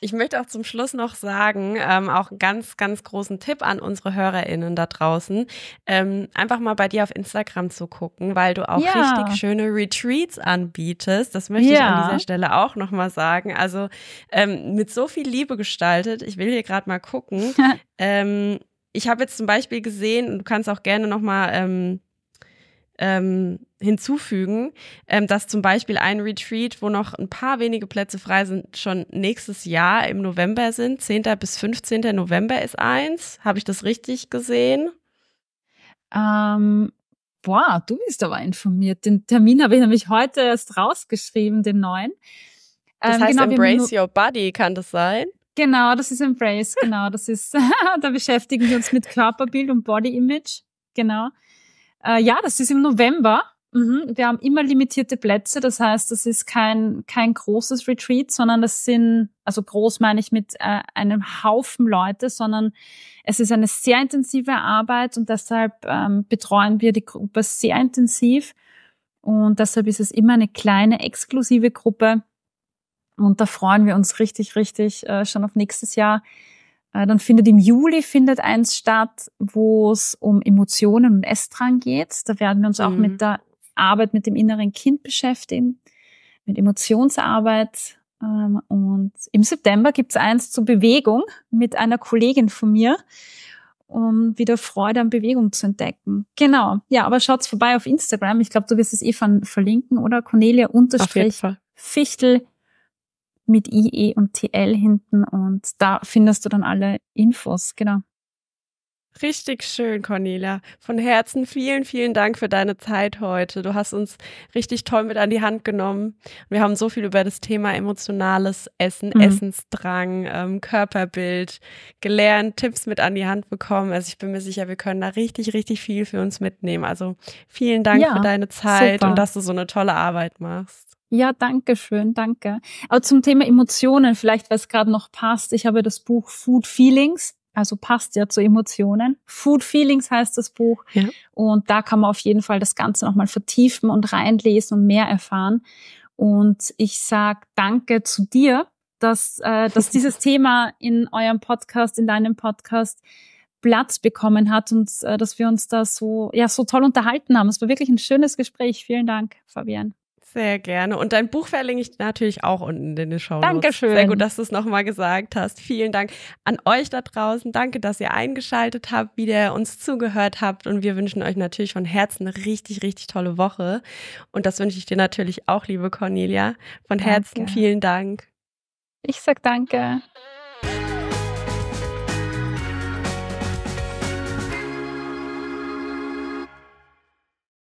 Ich möchte auch zum Schluss noch sagen, ähm, auch einen ganz, ganz großen Tipp an unsere HörerInnen da draußen, ähm, einfach mal bei dir auf Instagram zu gucken, weil du auch ja. richtig schöne Retreats anbietest. Das möchte ja. ich an dieser Stelle auch nochmal sagen. Also ähm, mit so viel Liebe gestaltet. Ich will hier gerade mal gucken. Ähm, ich habe jetzt zum Beispiel gesehen, du kannst auch gerne nochmal ähm, ähm, hinzufügen, ähm, dass zum Beispiel ein Retreat, wo noch ein paar wenige Plätze frei sind, schon nächstes Jahr im November sind. 10. bis 15. November ist eins. Habe ich das richtig gesehen? Ähm, boah, du bist aber informiert. Den Termin habe ich nämlich heute erst rausgeschrieben, den neuen. Das ähm, heißt genau, Embrace Your Body, kann das sein? Genau, das ist Embrace, genau, das ist, da beschäftigen wir uns mit Körperbild und Body Image, genau. Äh, ja, das ist im November. Mhm. Wir haben immer limitierte Plätze, das heißt, das ist kein, kein großes Retreat, sondern das sind, also groß meine ich mit äh, einem Haufen Leute, sondern es ist eine sehr intensive Arbeit und deshalb ähm, betreuen wir die Gruppe sehr intensiv und deshalb ist es immer eine kleine, exklusive Gruppe und da freuen wir uns richtig, richtig äh, schon auf nächstes Jahr äh, dann findet im Juli findet eins statt, wo es um Emotionen und Essdrang geht. Da werden wir uns mhm. auch mit mhm. der Arbeit mit dem inneren Kind beschäftigen, mit Emotionsarbeit. Ähm, und im September gibt's eins zur Bewegung mit einer Kollegin von mir, um wieder Freude an Bewegung zu entdecken. Genau. Ja, aber schaut's vorbei auf Instagram. Ich glaube, du wirst es eh von verlinken, oder? Cornelia unterstrich Fichtel mit IE und TL hinten und da findest du dann alle Infos, genau. Richtig schön, Cornelia. Von Herzen vielen, vielen Dank für deine Zeit heute. Du hast uns richtig toll mit an die Hand genommen. Wir haben so viel über das Thema emotionales Essen, mhm. Essensdrang, ähm, Körperbild gelernt, Tipps mit an die Hand bekommen. Also ich bin mir sicher, wir können da richtig, richtig viel für uns mitnehmen. Also vielen Dank ja, für deine Zeit super. und dass du so eine tolle Arbeit machst. Ja, danke schön, danke. Aber zum Thema Emotionen, vielleicht, weil es gerade noch passt. Ich habe das Buch Food Feelings, also passt ja zu Emotionen. Food Feelings heißt das Buch. Ja. Und da kann man auf jeden Fall das Ganze nochmal vertiefen und reinlesen und mehr erfahren. Und ich sag danke zu dir, dass, äh, dass dieses Thema in eurem Podcast, in deinem Podcast Platz bekommen hat und äh, dass wir uns da so, ja, so toll unterhalten haben. Es war wirklich ein schönes Gespräch. Vielen Dank, Fabian. Sehr gerne. Und dein Buch verlinke ich natürlich auch unten in den Show. Dankeschön. Sehr gut, dass du es nochmal gesagt hast. Vielen Dank an euch da draußen. Danke, dass ihr eingeschaltet habt, wieder uns zugehört habt. Und wir wünschen euch natürlich von Herzen eine richtig, richtig tolle Woche. Und das wünsche ich dir natürlich auch, liebe Cornelia. Von danke. Herzen vielen Dank. Ich sag danke.